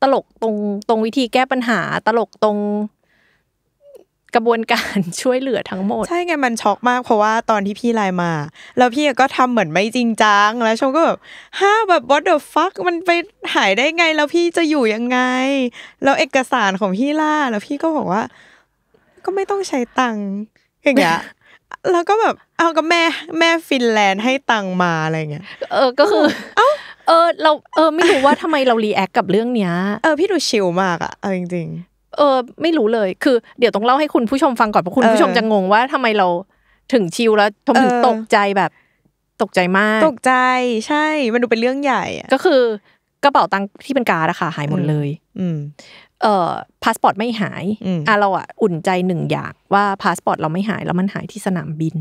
ตลกตรงตรงวิธีแก้ปัญหา ตลกตรงกระบวนการช่วยเหลือทั้งหมด ใช่ไงมันช็อกมาก เพราะว่าตอนที่พี่ไลน์มา แล้วพี่ก็ทำเหมือนไม่จริงจัง แล้วชมก็แบบฮ่าแบบ what the fuck มันไปหายได้ไง แล้วพี่จะอยู่ยังไง แล้วเอกสารของพี่ล่า แล้วพี่ก็บอกว่า ก็ไม่ต้องใช้ตังค์อย่างเงี้ยแล้วก็แบบเอาก็แม่แม่ฟินแลนด์ให้ตังมาอะไรเงี้ยเออก็คือเอ้าเออ เราเออไม่รู้ว่าทำไมเรารีแอคกับเรื่องเนี้ย เออ พี่ดูชิลมากอะเอาจริงๆ เออไม่รู้เลยคือเดี๋ยวต้องเล่าให้คุณผู้ชมฟังก่อนเพราะคุณผู้ชมจะงงว่าทำไมเราถึงชิลแล้วทำไมตกใจแบบ ตกใจมากตกใจใช่ มันดูเป็นเรื่องใหญ่ก็คือกระเป๋าตังค์ที่เป็นการดอะค่ะ หายหมดเลย อืมเอ่อพาสปอร์ต ไม่หายอ่ะเราอ่ะอุ่นใจหนึ่งอย่างว่าพาสปอร์ต เราไม่หายแล้วมันหายที่สนามบิน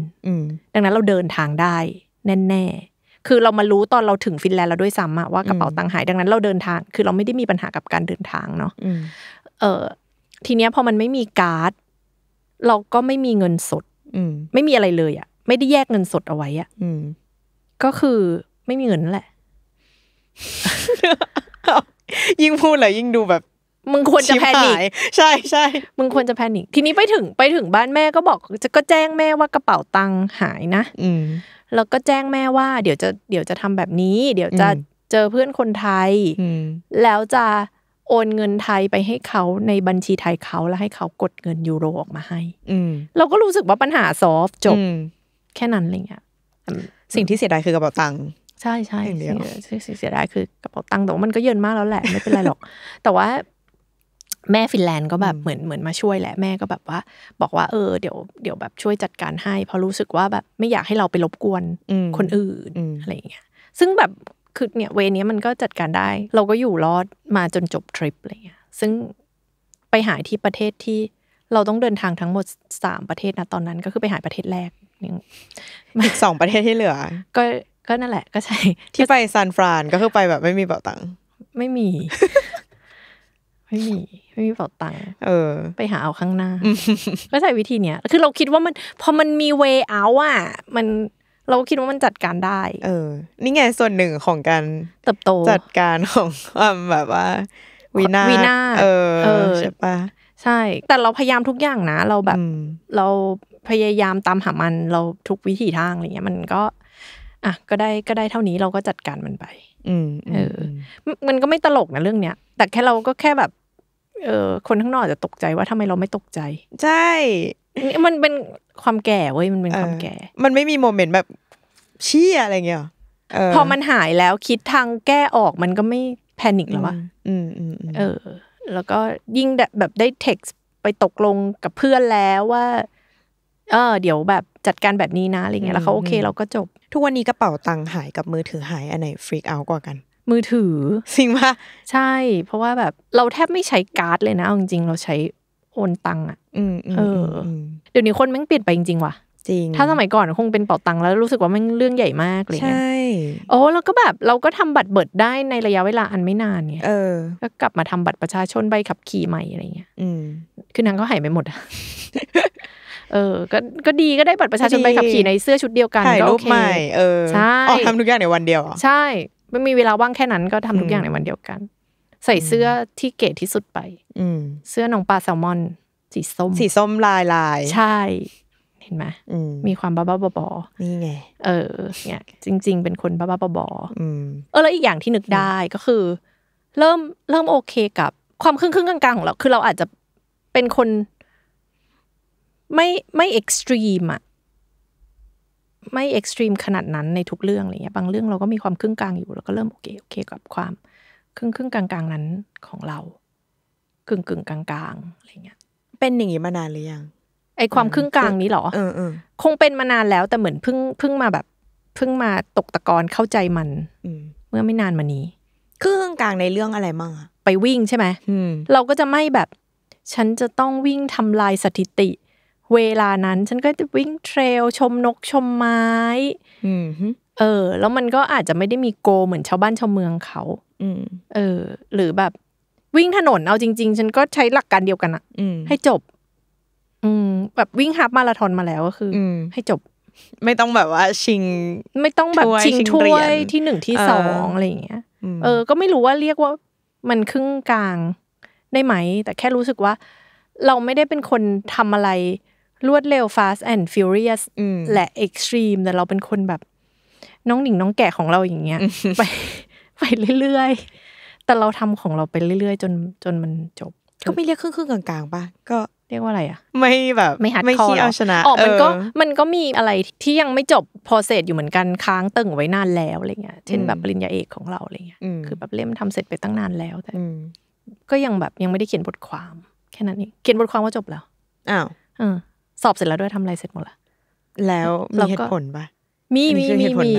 ดังนั้นเราเดินทางได้ แน่ๆคือเรามารู้ตอนเราถึงฟินแลนด์แล้วด้วยซ้ำว่ากระเป๋าตังค์หาย ดังนั้นเราเดินทาง คือเราไม่ได้มีปัญหากับการเดินทางเนาะเออทีเนี้ยพอมันไม่มีการ์ด เราก็ไม่มีเงินสดไม่มีอะไรเลยอ่ะ ไม่ได้แยกเงินสดเอาไว้ อ่ะก็คือไม่มีเงินแหละ ยิ่งพูดเลยยิ่งดูแบบมึงควรจะแพนิคใช่ใช่ มึงควรจะแพนิคทีนี้ไปถึงไปถึงบ้านแม่ก็บอกจะก็แจ้งแม่ว่ากระเป๋าตังค์หายนะ อืแล้วก็แจ้งแม่ว่า เดี๋ยวจะเดี๋ยวจะทำแบบนี้ เดี๋ยวจะเจอเพื่อนคนไทยแล้วจะ โอนเงินไทยไปให้เขาในบัญชีไทยเขาแล้วให้เขากดเงินยูโรออกมาให้ อืเราก็รู้สึกว่า ปัญหาซอฟจบแค่นั้นอะไรเงี้ยสิ่งที่เสียดายคือกระเป๋าตังค์ใช่ใช่สิ่งเสียดายคือกระเป๋าตังค์แต่ว่ามันก็เยินมากแล้วแหละไม่เป็นไรหรอก แต่ว่าแม่ฟินแลนด์ก็แบบเหมือนเหมือนมาช่วยแหละแม่ก็แบบว่า บอกว่าเออเดี๋ยวเดี๋ยวแบบช่วยจัดการให้เพราะรู้สึกว่าแบบไม่อยากให้เราไปรบกวนคนอื่นอะไรอย่างเงี้ย ซึ่งแบบคือเนี่ยเวนี้มันก็จัดการได้ เราก็อยู่รอดมาจนจบทริปอะไรเงี้ยซึ่งไปหายที่ประเทศที่เราต้องเดินทางทั้งหมดสามประเทศนะตอนนั้น ก็คือไปหายประเทศแรกอีกสองประเทศที่เหลือก็ก็นั่นแหละก็ใช่ ที่ไปซานฟรานก็คือไปแบบไม่มีเป๋าตังค์ไม่มีไม่มีไม่มีเป๋าตังค์ เออ ไปหาเอาข้างหน้า ก็ใช้วิธีเนี้ยคือเราคิดว่ามัน พอมันมีเวเอาอะมันเราคิดว่ามันจัดการได้ เออ นี่ไงส่วนหนึ่งของการเติบโตจัดการของความแบบว่าวีนาวีนาเออใช่ปะใช่ แต่เราพยายามทุกอย่างนะ เราแบบ เราพยายามตามหา มันเราทุกวิถีทางอะไรเงี้ย มันก็อ่ะก็ได้ก็ได้เท่านี้เราก็จัดการมันไป อืม เออ มันก็ไม่ตลกนะเรื่องเนี้ย แต่แค่เราก็แค่แบบเออคนข้างนอกจะตกใจว่าทำไมเราไม่ตกใจ ใช่ มันเป็นความแก่เว้ยมันเป็นความแก่มันไม่มีโมเมนต์แบบเชี่ยอะไรเงี้ยพอมันหายแล้วคิดทางแก้ออกมันก็ไม่แพนิคแลอวะเออ แล้วก็ยิ่งแบบได้เท็กซ์ไปตกลงกับเพื่อนแล้วว่าเออเดี๋ยวแบบจัดการแบบนี้นะอะไรเงี้ยแล้วเขาโอเคเราก็จบทุกวันนี้กระเป๋าตังค์หายกับมือถือหายอันไหน ฟรีกเอากว่ากันมือถือสิ่งปะาใช่ เพราะว่าแบบเราแทบไม่ใช้การ์ดเลยนะเอาจริง เราใช้ โอนตังค์อ่ะเออเดี๋ยวนี้ คนแม่งเปลี่ยน ไปจริง ๆ ว่ะจริง ถ้าสมัยก่อนคงเป็นเป่าตังค์แล้วรู้สึกว่ามันเรื่องใหญ่มากเลยใช่โอ้แล้วก็แบบเราก็ทำบัตรเบิดได้ในระยะเวลาอันไม่นานเนี่ยก็กลับมาทำบัตรประชาชนใบขับขี่ใหม่อะไรเงี้ยคือนางก็หายไปหมดเออ ก็ก็ดีก็ได้บัตรประชาชนใบขับขี่ในเสื้อชุดเดียวกันถ่ายรูปใหม่เออใช่ทำทุกอย่างในวันเดียวใช่ไม่มีเวลาว่างแค่นั้นก็ทำทุกอย่างในวันเดียวกัน ใส่เสื้อที่เก๋ที่สุดไป อืเสื้อนองปลาแซลมอน สีส้มสีส้มลายลายใช่ เห็นไหมมีความบ้าบ้าบอนี่ไงเออเนี่ย จริง ๆเป็นคนบ้าบ้าบอเออแล้วอีกอย่างที่นึกได้ก็คือ เริ่มเริ่มโอเคกับความครึ่งครึ่งกลางๆของเรา คือเราอาจจะเป็นคน ไม่ไม่เอ็กซ์ตรีมอะไม่เอ็กซ์ตรีมขนาดนั้นในทุกเรื่องอะไรเงี้ยบางเรื่องเราก็มีความครึ่งกลางอยู่แล้วก็เริ่มโอเคโอเค กับความ ครึ่งครึ่งกลางกลางนั้นของเรากึ่งกึ่งกลางกลางอะไรเงี้ย เป็นอย่างนี้มานานหรือยัง ไอความครึ่งกลางนี้หรอเออเออคงเป็นมานานแล้วแต่เหมือนเพิ่งเพิ่งมาแบบเพิ่งมาตกตะกอนเข้าใจมันเมื่อไม่นานมานี้ ครึ่งกลางในเรื่องอะไรมั่งอะไปวิ่งใช่ไหมเราก็จะไม่แบบฉันจะต้องวิ่งทำลายสถิติเวลานั้น ฉันก็จะวิ่งเทรลชมนกชมไม้เออ แล้วมันก็อาจจะไม่ได้มีโกเหมือนชาวบ้านชาวเมืองเขาเออ หรือแบบวิ่งถนนเอาจริง ๆ ฉันก็ใช้หลักการเดียวกันอะให้จบ อืมแบบวิ่งฮาบมาราธอนมาแล้วก็คือให้จบ ไม่ต้องแบบว่า ชิง ไม่ต้องแบบชิงถ้วยที่หนึ่งที่สองอะไรอย่างเงี้ยเออก็ไม่รู้ว่าเรียกว่า มันครึ่งกลางได้ไหม แต่แค่รู้สึกว่า เราไม่ได้เป็นคนทำอะไรรวดเร็ว fast and furious และ extreme แต่เราเป็นคนแบบ น้องหนิงน้องแก่ของเราอย่างเงี้ยไปไปเรื่อยๆ แต่เราทำของเราไปเรื่อยๆ จนจนมันจบก็ไม่เรียกครึ่งๆกลางๆ ป่ะก็เรียกว่าอะไรอ่ะ ไม่แบบ ไม่ฮัดไม่ีเอาชนะอออมันก็มันก็มีอะไรที่ยังไม่จบพอเสร็จอยู่เหมือนกันค้างตึงไว้นานแล้วอะไรเงี้ยเช่นแบบปริญญาเอกของเราอะไรเงี้ยคือแบบเล่มทำเสร็จไปตั้งนานแล้วแต่ก็ยังแบบยังไม่ได้เขียนบทความ แค่นั้นเองเขียนบทความว่าจบแล้วอ้าวอออสอบเสร็จแล้วด้วยทำอะไรเสร็จหมดละ แล้วมีเหตุผลปะมีมีมีมี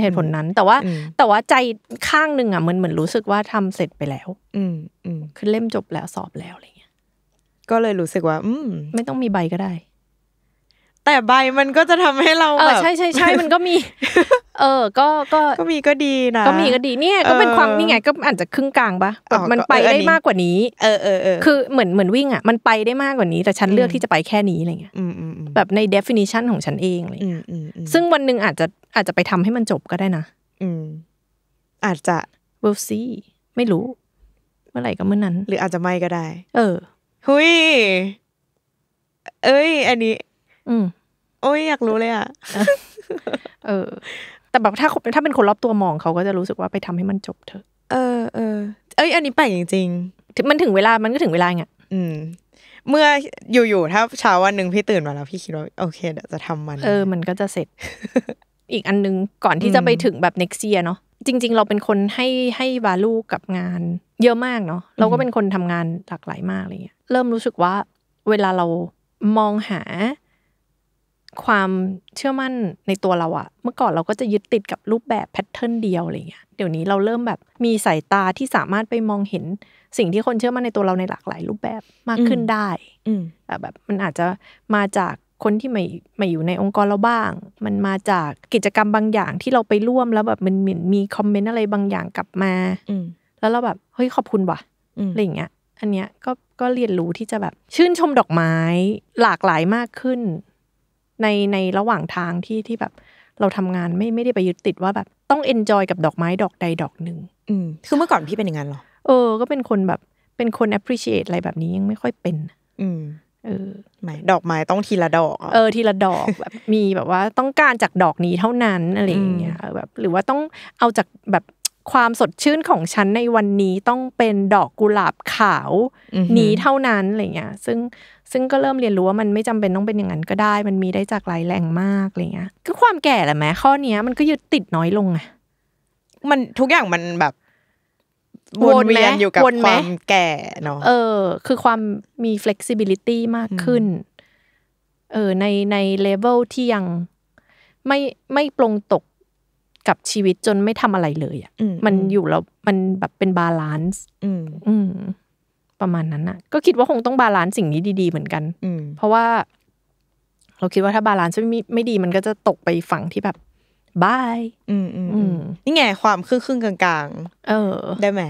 เหตุผลนั้น แต่ว่าแต่ว่าใจข้างหนึ่งอ่ะมันเหมือนรู้สึกว่าทำเสร็จไปแล้ว อืมอืมคือเล่มจบแล้วสอบแล้วอะไรเงี้ยก็เลยรู้สึกว่า อืม ไม่ต้องมีใบก็ได้แต่ใบมันก็จะทำให้เราเออใช่ใช่ใช่มันก็มี เออ ก็ก็ก็มีก็ดีนะ ก็มีก็ดีเนี่ย ก็เป็นความนี่ไง ก็อาจจะครึ่งกลางปะมันไปได้มากกว่านี้เออเออเออคือเหมือนเหมือนวิ่งอ่ะ มันไปได้มากกว่านี้ แต่ฉันเลือกที่จะไปแค่นี้อะไรเงี้ยแบบใน definition ของฉันเองเลยซึ่งวันหนึ่งอาจจะอาจจะไปทำให้มันจบก็ได้นะอืม อาจจะ we'll see ไม่รู้ เมื่อไหร่ก็เมื่อนั้น หรืออาจจะไม่ก็ได้ เออหุยเอ้ย อันนี้ อืมโอ้ยอยากรู้เลยอ่ะ เออแต่แบบถ้าถ้าเป็นคนรอบตัวมอง เขาก็จะรู้สึกว่าไปทำให้มันจบเถอะเออเออเอ้ย อันนี้แปลกจริงงมันถึงเวลามันก็ถึงเวลาไงอืม เมื่ออยู่ๆ ถ้าเช้าวันหนึ่งพี่ตื่นมาแล้ว พี่คิดว่าโอเคเดี๋ยวจะทำมัน เออมันก็จะเสร็จ อีกอันนึงก่อนที่จะไปถึงแบบ next year เนาะจริงๆ เราเป็นคนให้ให้วาลูกับงาน เยอะมากเนาะเราก็เป็นคนทำงานหลากหลายมากอะไรเงี้ยเริ่มรู้สึกว่าเวลาเรามองหาความเชื่อมั่นในตัวเราอะ เมื่อก่อนเราก็จะยึดติดกับรูปแบบแพทเทิร์นเดียวอะไรเงี้ย เดี๋ยวนี้เราเริ่มแบบมีสายตาที่สามารถไปมองเห็นสิ่งที่คนเชื่อมั่นในตัวเราในหลากหลายรูปแบบมากขึ้นได้อแบบมันอาจจะมาจากคนที่ไม่ไม่อยู่ในองค์กรเราบ้าง มันมาจากกิจกรรมบางอย่างที่เราไปร่วมแล้วแบบมันมีคอมเมนต์อะไรบางอย่างกลับมา แล้วเราแบบเฮ้ยขอบคุณว่ะ อะไรเงี้ย อันเนี้ยก็ก็เรียนรู้ที่จะแบบชื่นชมดอกไม้หลากหลายมากขึ้นในในระหว่างทางที่ที่แบบเราทำงานไม่ไม่ได้ไปยึดติดว่าแบบ ต้องเอนจอยกับดอกไม้ดอกใดดอกหนึ่งอืมคือเมื่อก่อนพี่เป็นอย่างนั้นหรอเออก็เป็นคนแบบเป็นคน appreciate อะไรแบบนี้ยังไม่ค่อยเป็นอืมเออไม่ดอกไม้ต้องทีละดอกเออ ทีละดอกแบบมีแบบว่าต้องการจากดอกนี้เท่านั้นอะไรอย่างเงี้ยแบบหรือว่าต้องเอาจากแบบความสดชื่นของฉันในวันนี้ต้องเป็นดอกกุหลาบขาว นี้เท่านั้นอะไรเงี้ย ซึ่งซึ่งก็เริ่มเรียนรู้ว่ามันไม่จำเป็นต้องเป็นอย่างนั้นก็ได้ มันมีได้จากหลายแหล่งมากอะไรเงี้ยก็ความแก่แหละแม้ข้อเนี้ย มันก็ยึดติดน้อยลงไงมันทุกอย่างมันแบบวนเวียนอยู่กับความแก่เนาะเออ คือความมี flexibility มากขึ้น เออในในเลเวลที่ยังไม่ไม่ปรงตกกับชีวิตจนไม่ทำอะไรเลย อ่ะมันอยู่แล้ว มันแบบเป็นบาลานซ์ประมาณนั้นอ่ะ ก็คิดว่าคงต้องบาลานซ์สิ่งนี้ดีๆเหมือนกันเพราะว่า เราคิดว่าถ้าบาลานซ์ไม่ไม่ดีมันก็จะตกไปฝั่งที่แบบ บายนี่ไงความครึ่งครึ่งกลางๆ เออ ได้ไหม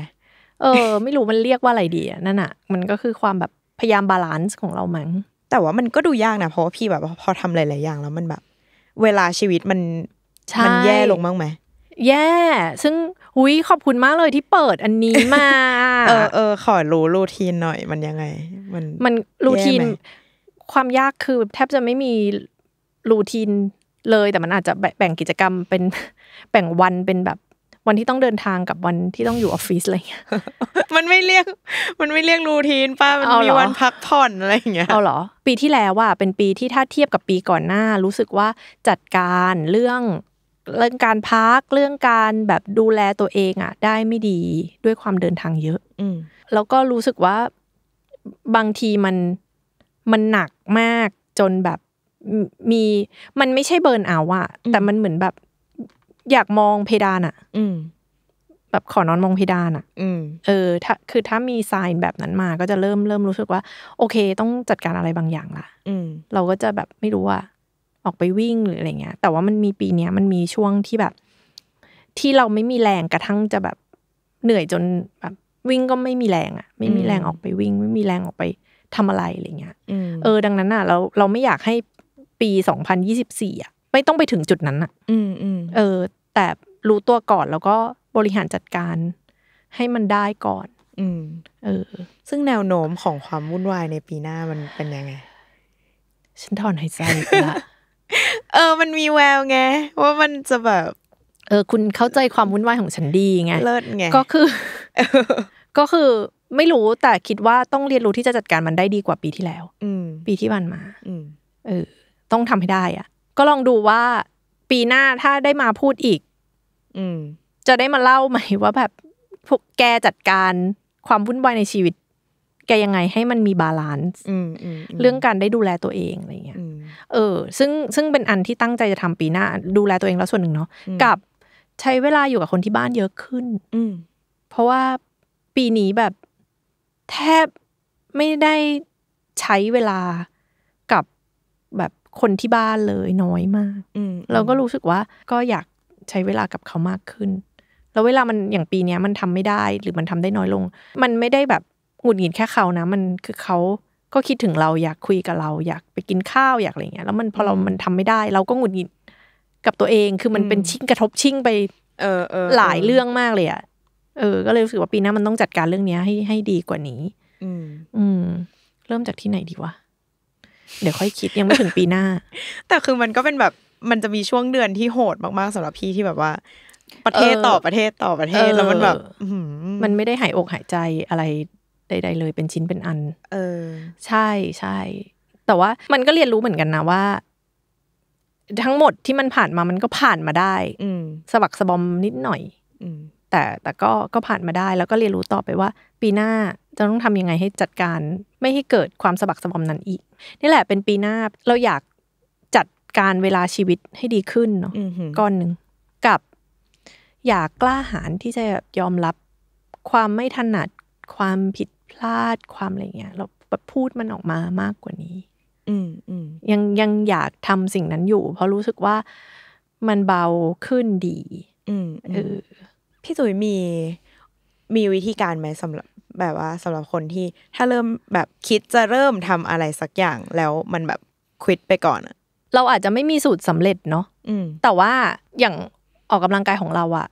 เออ ไม่รู้มันเรียกว่าอะไรดีอ่ะนั่นอ่ะมันก็คือความแบบพยายามบาลานซ์ของเรามั้งแต่ว่ามันก็ดูยากนะ เพราะว่าพี่แบบพอทำหลายๆอย่าง แล้วมันแบบ เวลาชีวิตมันมันแย่ลงบ้างไหมแย่ ซึ่งหุยขอบคุณมากเลยที่เปิดอันนี้มา เออเออขอรู้รูทีนหน่อย มันยังไง มันมันรูทีนความยากคือแทบจะไม่มีรูทีนเลยแต่มันอาจจะแบ่งกิจกรรมเป็นแบ่งวันเป็นแบบ วันที่ต้องเดินทางกับวันที่ต้องอยู่ออฟฟิศอะไรเงี้ยมันไม่เรียกมันไม่เรียกรูทีนป้ามันมีวันพักผ่อนอะไรเงี้ยเอาหรอปีที่แล้วว่าเป็นปีที่ถ้าเทียบกับปีก่อนหน้า รู้สึกว่าจัดการเรื่องเรื่องการพักเรื่องการแบบดูแลตัวเองอะ่ะ ได้ไม่ดีด้วยความเดินทางเยอะ อืแล้วก็รู้สึกว่า บางทีมันมันหนักมาก จนแบบมี มันไม่ใช่เบิร์นเอาอะแต่มันเหมือนแบบอยากมองเพดานอะอืแบบขอนอนมองเพดานอะเออ ถ้า คือถ้ามีไซน์แบบนั้นมา ก็จะเริ่มเริ่มรู้สึกว่า โอเค ต้องจัดการอะไรบางอย่างละเราก็จะแบบไม่รู้ว่าออกไปวิ่งหรืออะไรเงี้ยแต่ว่ามันมีปีเนี้ยมันมีช่วงที่แบบ ที่เราไม่มีแรงกระทั่งจะแบบเหนื่อยจน แบบวิ่งก็ไม่มีแรงอ่ะไม่มีแรงออกไปวิ่งไม่มีแรงออกไปทำอะไรอะไรเงี้ยเออดังนั้นอ่ะเราเราไม่อยากให้ปีสองพันยี่สิบสี่อ่ะไม่ต้องไปถึงจุดนั้นอ่ะเออ แต่รู้ตัวก่อนแล้วก็บริหารจัดการ ให้มันได้ก่อน อืม เออ ซึ่งแนวโน้มของความวุ่นวายในปีหน้ามันเป็นยังไงฉันถอนหายใจละเออมันมีแววไงว่ามันจะแบบ เออ คุณเข้าใจความวุ่นวายของฉันดีไงเลิศไงก็คือก็คือไม่รู้แต่คิดว่าต้องเรียนรู้ที่จะจัดการมันได้ดีกว่าปีที่แล้ว อืปีที่ผ่านมาเออต้องทำให้ได้อ่ะก็ลองดูว่า ปีหน้าถ้าได้มาพูดอีก อืจะได้มาเล่าไหมว่าแบบพวกแกจัดการความวุ่นวายในชีวิต แกยังไงให้มันมีบาลานซ์เรื่องการได้ดูแลตัวเองอะไรอย่างเงี้ยเออ ซึ่งซึ่งเป็นอันที่ตั้งใจจะทำปีหน้า ดูแลตัวเองแล้วส่วนหนึ่งเนาะกับใช้เวลาอยู่กับคนที่บ้านเยอะขึ้น อืเพราะว่าปีนี้แบบแทบไม่ได้ใช้เวลากับแบบคนที่บ้านเลยน้อยมากเราก็รู้สึกว่า ก็อยากใช้เวลากับเขามากขึ้น แล้วเวลามันอย่างปีนี้มันทำไม่ได้หรือมันทำได้น้อยลง มันไม่ได้แบบหงุดหงิดแค่เขานะ มันคือเขาก็คิดถึงเราอยากคุยกับเรา อยากไปกินข้าวอยากอะไรเงี้ย แล้วมันพอเรามันทำไม่ได้ เราก็หงุดหงิดกับตัวเองคือมันเป็นชิ่งกระทบชิ่งไปเออเออหลายเรื่องมากเลยอ่ะเออ ก็เลยรู้สึกว่าปีหน้ามันต้องจัดการเรื่องนี้ให้ให้ดีกว่านี้ อืม อืม เริ่มจากที่ไหนดีวะเดี๋ยวค่อยคิดยังไม่ถึงปีหน้า แต่คือมันก็เป็นแบบมันจะมีช่วงเดือนที่โหดมากๆสำหรับพี่ที่แบบว่า ประเทศต่อประเทศต่อประเทศ แล้วมันแบบมันไม่ได้หายอกหายใจอะไรใดๆเลย เป็นชิ้นเป็นอัน เออ ใช่ใช่แต่ว่ามันก็เรียนรู้เหมือนกันนะ ว่า ทั้งหมดที่มันผ่านมามันก็ผ่านมาได้ อืสะบักสบอมนิดหน่อย อืแต่แต่ก็ก็ผ่านมาได้ แล้วก็เรียนรู้ต่อไปว่า ปีหน้าจะต้องทำยังไงให้จัดการ ไม่ให้เกิดความสะบักสะบอมนั้นอีก นี่แหละ เป็นปีหน้าเราอยากจัดการเวลาชีวิตให้ดีขึ้นเนาะก้อนหนึ่งกับ อยากกล้าหาญที่จะยอมรับ ความไม่ถนัดความผิดพลาดความอะไรเงี้ยเราแบบพูดมันออกมามากกว่านี้ อืมอืมยังยังอยากทำสิ่งนั้นอยู่ เพราะรู้สึกว่ามันเบาขึ้นดี อืมเออพี่สุ๋ยมีมีวิธีการไหมสำหรับแบบว่าสำหรับคนที่ถ้าเริ่มแบบคิดจะเริ่มทำอะไรสักอย่างแล้วมันแบบควิดไปก่อนอะเราอาจจะไม่มีสูตรสำเร็จเนาะแต่ว่าอย่างออกกำลังกายของเราอะ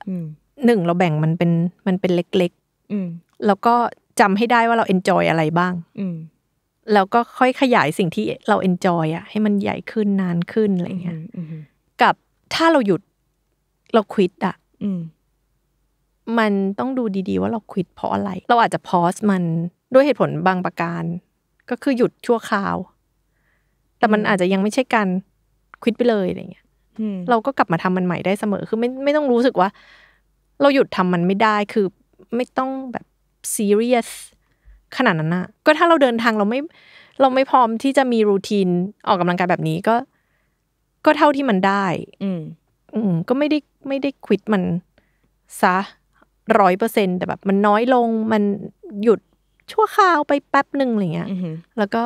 หนึ่งเราแบ่งมันเป็นมันเป็นเล็กๆแล้วก็จำให้ได้ว่าเราเอนจอยอะไรบ้าง อืแล้วก็ค่อยขยายสิ่งที่เราเอนจอยอ่ะให้มันใหญ่ขึ้นนานขึ้นอะไรเงี้ยกับถ้าเราหยุดเราควิดอ่ะ มันต้องดูดีๆว่าเราควิดเพราะอะไร เราอาจจะพอสมัน ด้วยเหตุผลบางประการ ก็คือหยุดชั่วคราว แต่มันอาจจะยังไม่ใช่การควิดไปเลยอะไรเงี้ยเราก็กลับมาทำมันใหม่ได้เสมอ คือไม่ไม่ต้องรู้สึกว่า เราหยุดทำมันไม่ได้ คือไม่ต้องแบบซีเรียสขนาดนั้นนะก็ถ้าเราเดินทางเราไม่ เราไม่พร้อมที่จะมีรูทีนออกกำลังกายแบบนี้ก็ ก็เท่าที่มันได้ อืม อืม ก็ไม่ได้ไม่ได้ ควิดมันซะร้อยเปอร์เซ็นแต่แบบ มันน้อยลงมันหยุดชั่วคราวไปแป๊บหนึ่งอะไรเงี้ยแล้วก็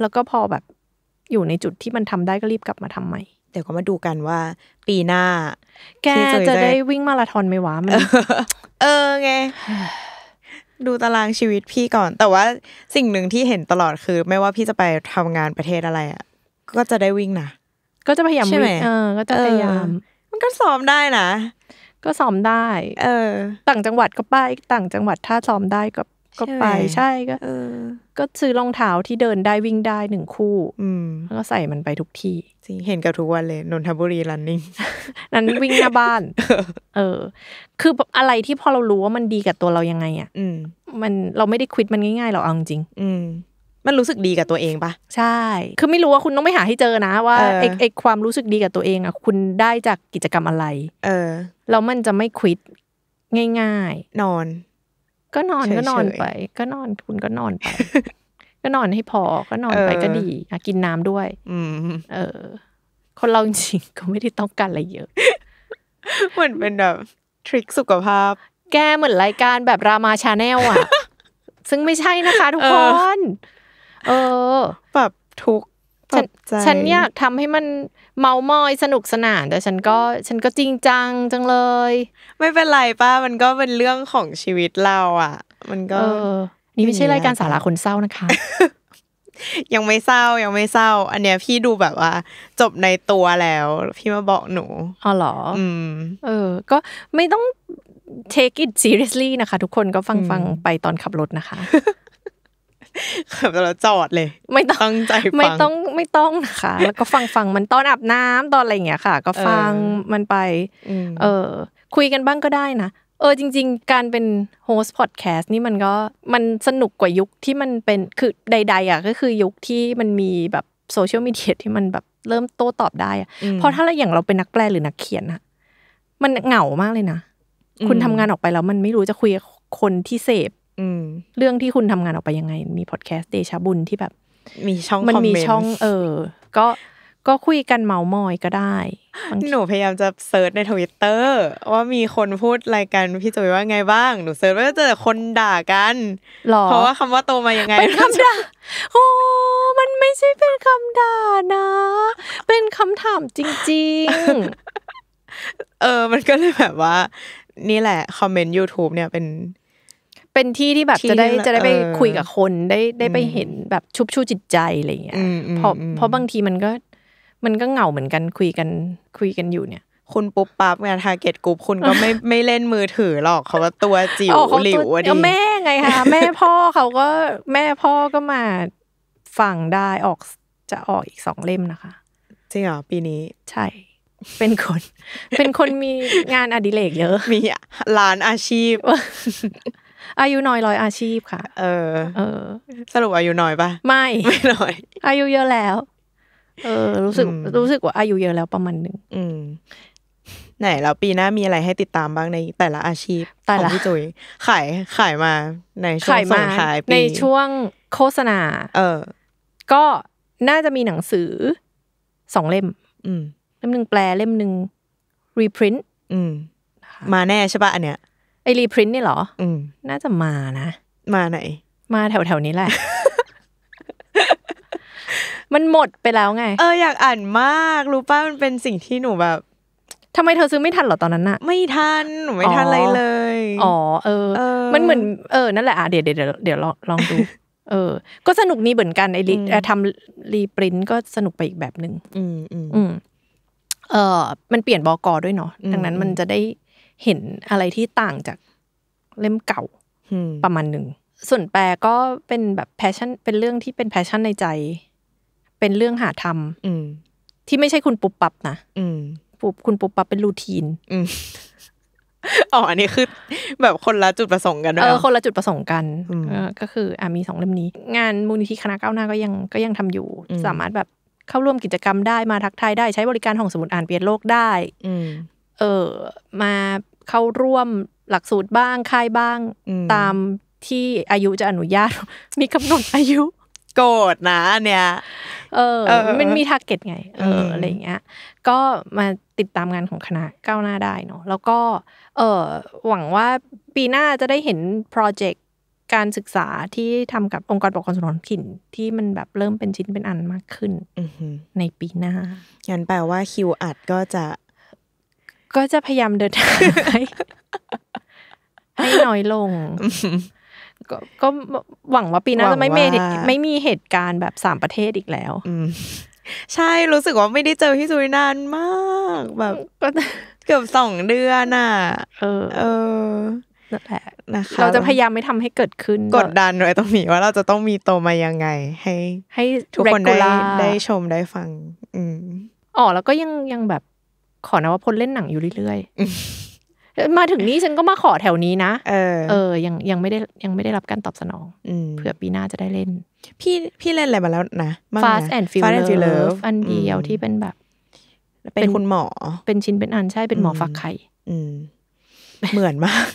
แล้วก็พอแบบอยู่ในจุดที่มันทำได้ ก็รีบกลับมาทำใหม่ เดี๋ยวก็มาดูกันว่า ปีหน้า แกจะได้วิ่งมาราธอนไหมวะมันเออ ไงดูตารางชีวิตพี่ก่อน แต่ว่าสิ่งหนึ่งที่เห็นตลอดคือ ไม่ว่าพี่จะไปทำงานประเทศอะไรอ่ะก็จะได้วิ่งนะก็จะพยายามวิ่งเออก็จะพยายาม มันก็ซ้อมได้นะก็ซ้อมได้ เออ ต่างจังหวัดก็ไปต่างจังหวัดถ้าซ้อมได้ก็ก็ไปใช่ก็ก็ซื้อรองเท้าที่เดินได้วิ่งได้หนึ่งคู่แล้วก็ใส่มันไปทุกที่ จริง เห็นกับทุกวันเลยนนทบุรีรันนิ่งนั้นวิ่งหน้าบ้านเออ คืออะไรที่พอเรารู้ว่ามันดีกับตัวเรายังไงอ่ะมันเราไม่ได้ควิดมันง่ายๆหรอกเอาจริงมันรู้สึกดีกับตัวเองปะใช่ คือไม่รู้ว่าคุณต้องไปหาให้เจอนะว่าไอ้ไอ้ความรู้สึกดีกับตัวเองอ่ะคุณได้จากกิจกรรมอะไร เออแล้วมันจะไม่ควิดง่าย ๆ นอนก็นอนก็นอนไปก็นอนคุณก็นอนไปก็นอนให้พอก็นอนไปก็ดีอกินน้ำด้วย อืเออคนเราจริงก็ไม่ได้ต้องการอะไรเยอะ เหมือนเป็นแบบทริคสุขภาพ แกเหมือนรายการแบบรามาชาแนลอ่ะ ซึ่งไม่ใช่นะคะทุกคน เออแบบทุกฉันอยากทำให้มันเมามอยสนุกสนาน แต่ ฉันก็ ฉันก็จริงจังจังเลย ไม่เป็นไรป้า มันก็เป็นเรื่องของชีวิตเราอ่ะ มันก็นี่ไม่ใช่รายการสาระคนเศร้านะคะยังไม่เศร้ายังไม่เศร้า อันเนี้ยพี่ดูแบบว่า จบในตัวแล้วพี่มาบอกหนูอ๋อเหรออืม เออ ก็ไม่ต้อง take it seriously นะคะ ทุกคนก็ฟังฟังไปตอนขับรถนะคะขับเราจอดเลย ไม่ต้องใจฟังไม่ต้องไม่ต้องนะคะ แล้วก็ฟังฟังมันตอนอาบน้ำตอนอะไรอย่างเงี้ยค่ะ ก็ฟังมันไปเออ คุยกันบ้างก็ได้นะเออจริง ๆการเป็นโฮสต์พอดแคสต์นี่มันก็มันสนุกกว่ายุคที่มันเป็นคือใด ๆอ่ะก็คือยุคที่มันมีแบบโซเชียลมีเดียที่มันแบบเริ่มโต้ตอบได้ อ่ะเพราะถ้าเราอย่างเราเป็นนักแปลหรือนักเขียนอะมันเหงามากเลยนะคุณทำงานออกไปแล้วมันไม่รู้จะคุยกับคนที่เสพอืมเรื่องที่คุณทำงานออกไปยังไงมีพอดแคสต์เดชบุญที่แบบ มีช่องมันมีช่อง เออ ก็ก็คุยกันเมามอยก็ได้หนูพยายามจะเซิร์ชในทวิตเตอร์ว่ามีคนพูดรายการพี่จุ๋ยว่าไงบ้างหนูเซิร์ชว่าจะคนด่ากันเพราะว่าคำว่าโตมายังไงเป็นคำด่าโอ้มันไม่ใช่เป็นคำด่านะ เป็นคำถามจริงๆ เออ มันก็เลยแบบว่า นี่แหละคอมเมนต์ YouTube เนี่ยเป็นเป็นที่ที่แบบจะได้จะได้ไปคุยกับคนได้ได้ไปเห็นแบบชุบชูจิตใจอะไรเงี้ยเพราะเพราะบางทีมันก็มันก็เหงาเหมือนกันคุยกันคุยกันอยู่เนี่ยคุณปุ๊บปั๊บานทาร์เก็ตกลุ่มคุณก็ไม่ไม่เล่นมือถือหรอกเขาว่าตัวจิ๋วหลิวดิแม่ไงคะแม่พ่อเขาก็แม่พ่อก็มาฟังได้ออกจะออกอีกสองเล่มนะคะจริงเหรอปีนี้ใช่ เป็นคน เป็นคนมีงานอดิเรกเยอะมีรลานอาชีพอายุน้อยร้อยอาชีพค่ะ เออ เออ สรุปอายุน้อยปะไม่ไม่น้อย อายุเยอะแล้ว เออ รู้สึก รู้สึกว่าอายุเยอะแล้วประมาณหนึ่งอืมไหนแล้วปีหน้ามีอะไรให้ติดตามบ้างในแต่ละอาชีพของพี่จุย๋ย ขาย ขายมา ในช่วงส่งท้ายปีในช่วงโฆษณา เออ ก็น่าจะมีหนังสือสองเล่ม อืมเล่มหนึ่งแปล เล่มหนึ่งรีพรินต์มาแน่ใช่ปะอันเนี้ยไอรีพรินต์นี่หรอ อืม น่าจะมานะ มาไหน มาแถวแถวนี้แหละ มันหมดไปแล้วไง เอออยากอ่านมาก รู้ป้ามันเป็นสิ่งที่หนูแบบทำไมเธอซื้อไม่ทันหรอตอนนั้นน่ะ ไม่ทันหนูไม่ทันอะไรเลย อ๋อ เออ มันเหมือน เออ นั่นแหละ อ่ะเดี๋ยวเดี๋ยวเดี๋ยวลองดู เออ ก็สนุกนี้เหมือนกัน ไอรีทำรีปรินต์ก็สนุกไปอีกแบบหนึ่ง อืมอืมเออมันเปลี่ยนบอกอด้วยเนาะ ดังนั้น มันจะได้เห็นอะไรที่ต่างจากเล่มเก่าประมาณหนึ่งส่วนแปลก็เป็นแบบแพชชั่น เป็นเรื่องที่เป็นแพชชั่นในใจ เป็นเรื่องหาทำที่ไม่ใช่คุณปุบปับนะปุบคุณปุบปับเป็นรูทีนอ๋ออันนี้คือแบบคนละจุดประสงค์กันเออคนละจุดประสงค์กันก็คืออ่ามีสองเล่มนี้ งานมูลนิธิคณะก้าวหน้าก็ยังก็ยังทำอยู่ สามารถแบบเข้าร่วมกิจกรรมได้มาทักทายได้ใช้บริการห้องสมุดอ่านเปลี่ยนโลกได้เออมาเข้าร่วมหลักสูตรบ้างค่ายบ้าง ตามที่อายุจะอนุญาตมีกำหนดอายุ โกรธนะเนี่ย เออมันมีทาร์เก็ตไงเอออะไรเงี้ยก็มาติดตามงานของคณะก้าวหน้าได้เนาะแล้วก็เออหวังว่าปีหน้าจะได้เห็นโปรเจกต์ การศึกษาที่ทำกับองค์กรปกครองส่วนท้องถิ่น ที่มันแบบเริ่มเป็นชิ้นเป็นอันมากขึ้นในปีหน้ายันแปลว่าคิวอัดก็จะก็จะพยายามเดินทางให้น้อยลงก็ก็หวังว่าปีหน้าจะไม่เมไม่มีเหตุการณ์แบบสามประเทศอีกแล้วใช่รู้สึกว่าไม่ได้เจอพี่ซุยนานมาก แบบเกือบสองเดือนอ่ะเออ เออนั่นแหละนะคะเราจะพยายามไม่ทำให้เกิดขึ้นกดดันไว้ตรงนี้ว่าเราจะต้องมีโตมายังไง ให้ให้ทุกคนได้ได้ชมได้ฟัง อืมอ๋อแล้วก็ยังยังแบบขอนวพลเล่นหนังอยู่เรื่อยๆ มาถึงนี้ฉันก็มาขอแถวนี้นะเออ เออ ยังยังไม่ได้ยังไม่ได้รับการตอบสนองเผื่อปีหน้าจะได้เล่น พี่พี่เล่นอะไรมาแล้วนะ Fast and f u r i o u s อันเดียวที่เป็นแบบ เป็นคุณหมอ เป็นชิ้นเป็นอันใช่เป็นหมอฝักไข่เหมือนมาก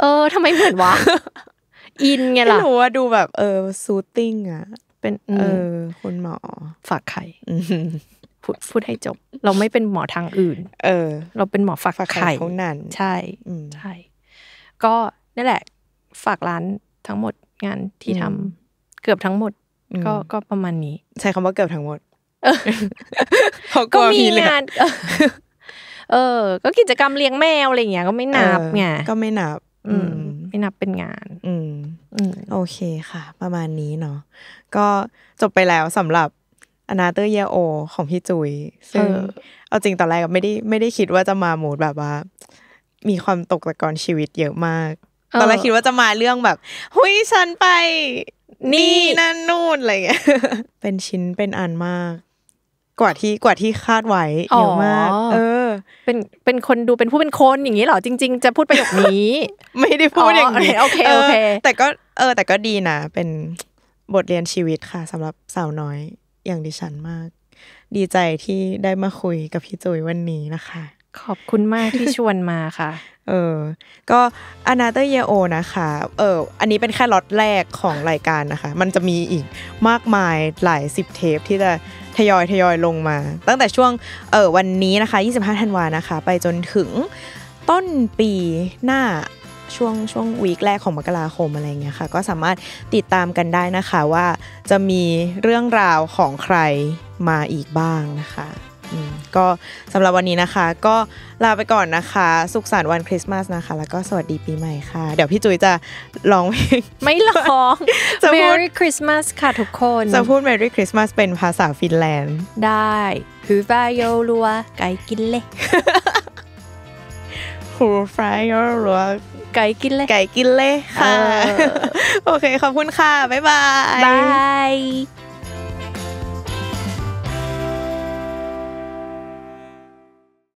เออทำไมเหมือนวะอินไงล่ะหนูว่าดูแบบ เออซูตติ้งอ่ะ เป็นเออ คุณหมอฝากไข่พูดพูดให้จบ เราไม่เป็นหมอทางอื่น เออ เราเป็นหมอฝากไข่เขานั่นใช่ใช่ ก็นั่นแหละ ฝากร้านทั้งหมด งานที่ทำเกือบทั้งหมดก็ก็ประมาณนี้ ใช้คำว่าเกือบทั้งหมดเก็มีงานเออ ก็กิจกรรมเลี้ยงแมวอะไรอย่เงี้ย ก็ไม่นับไงก็ไม่นับ อืม ไม่นับเป็นงาน อืมโอเคค่ะ ประมาณนี้เนาะก็จบไปแล้วสำหรับอนาเตอร์เยโอของพี่จุย๋ยซึ่งเอาจริงตอนแรกไม่ได้ไม่ได้คิดว่าจะมาหมูดแบบว่า มีความตกตะกอนชีวิตเยอะมาก ตอนแรกคิดว่าจะมาเรื่องแบบหุยฉันไป นี่นั่นนู่นอะไรเงี้ยเป็นชิ้นเป็นอันมาก กว่าที่กว่าที่คาดไว้เยอะมาก เออ เป็นเป็นคนดูเป็นผู้เป็นคนอย่างนี้เหรอ จริงๆ จะพูดประโยคนี้ ไม่ได้พูดอย่างนี้ โอเคโอเค แต่ก็เออแต่ก็ดีนะ เป็นบทเรียนชีวิตค่ะสำหรับสาวน้อยอย่างดิฉันมากดีใจที่ได้มาคุยกับพี่จุ๋ยวันนี้นะคะ ขอบคุณมากที่ชวนมาค่ะ เออก็อนาเตอร์เยโอนะคะ เอออันนี้เป็นแค่ล็อตแรกของรายการนะคะ มันจะมีอีกมากมายหลายสิบเทปที่จะทยอยทยอยลงมาตั้งแต่ช่วง เออวันนี้นะคะ 25 ธันวานะคะ ไปจนถึงต้นปีหน้าช่วงช่วงวีคแรกของมกราคมอะไรเงี้ยค่ะ ก็สามารถติดตามกันได้นะคะว่าจะมีเรื่องราวของใครมาอีกบ้างนะคะ ก็สำหรับวันนี้นะคะก็ลาไปก่อนนะคะ สุขสันต์วันคริสต์มาสนะคะ แล้วก็สวัสดีปีใหม่ค่ะ เดี๋ยวพี่จุ้ยจะร้องเพลงไม่ร้องจะพูด Merry Christmas ค่ะทุกคน จะพูด Merry Christmas เป็นภาษาฟินแลนด์ ได้ฮูฟายโยรัวไก่กินเล่ฮูฟายโยรัวไก่กินเลยไก่กินเลยค่ะ โอเค ขอบคุณค่ะ บ๊ายบายบาย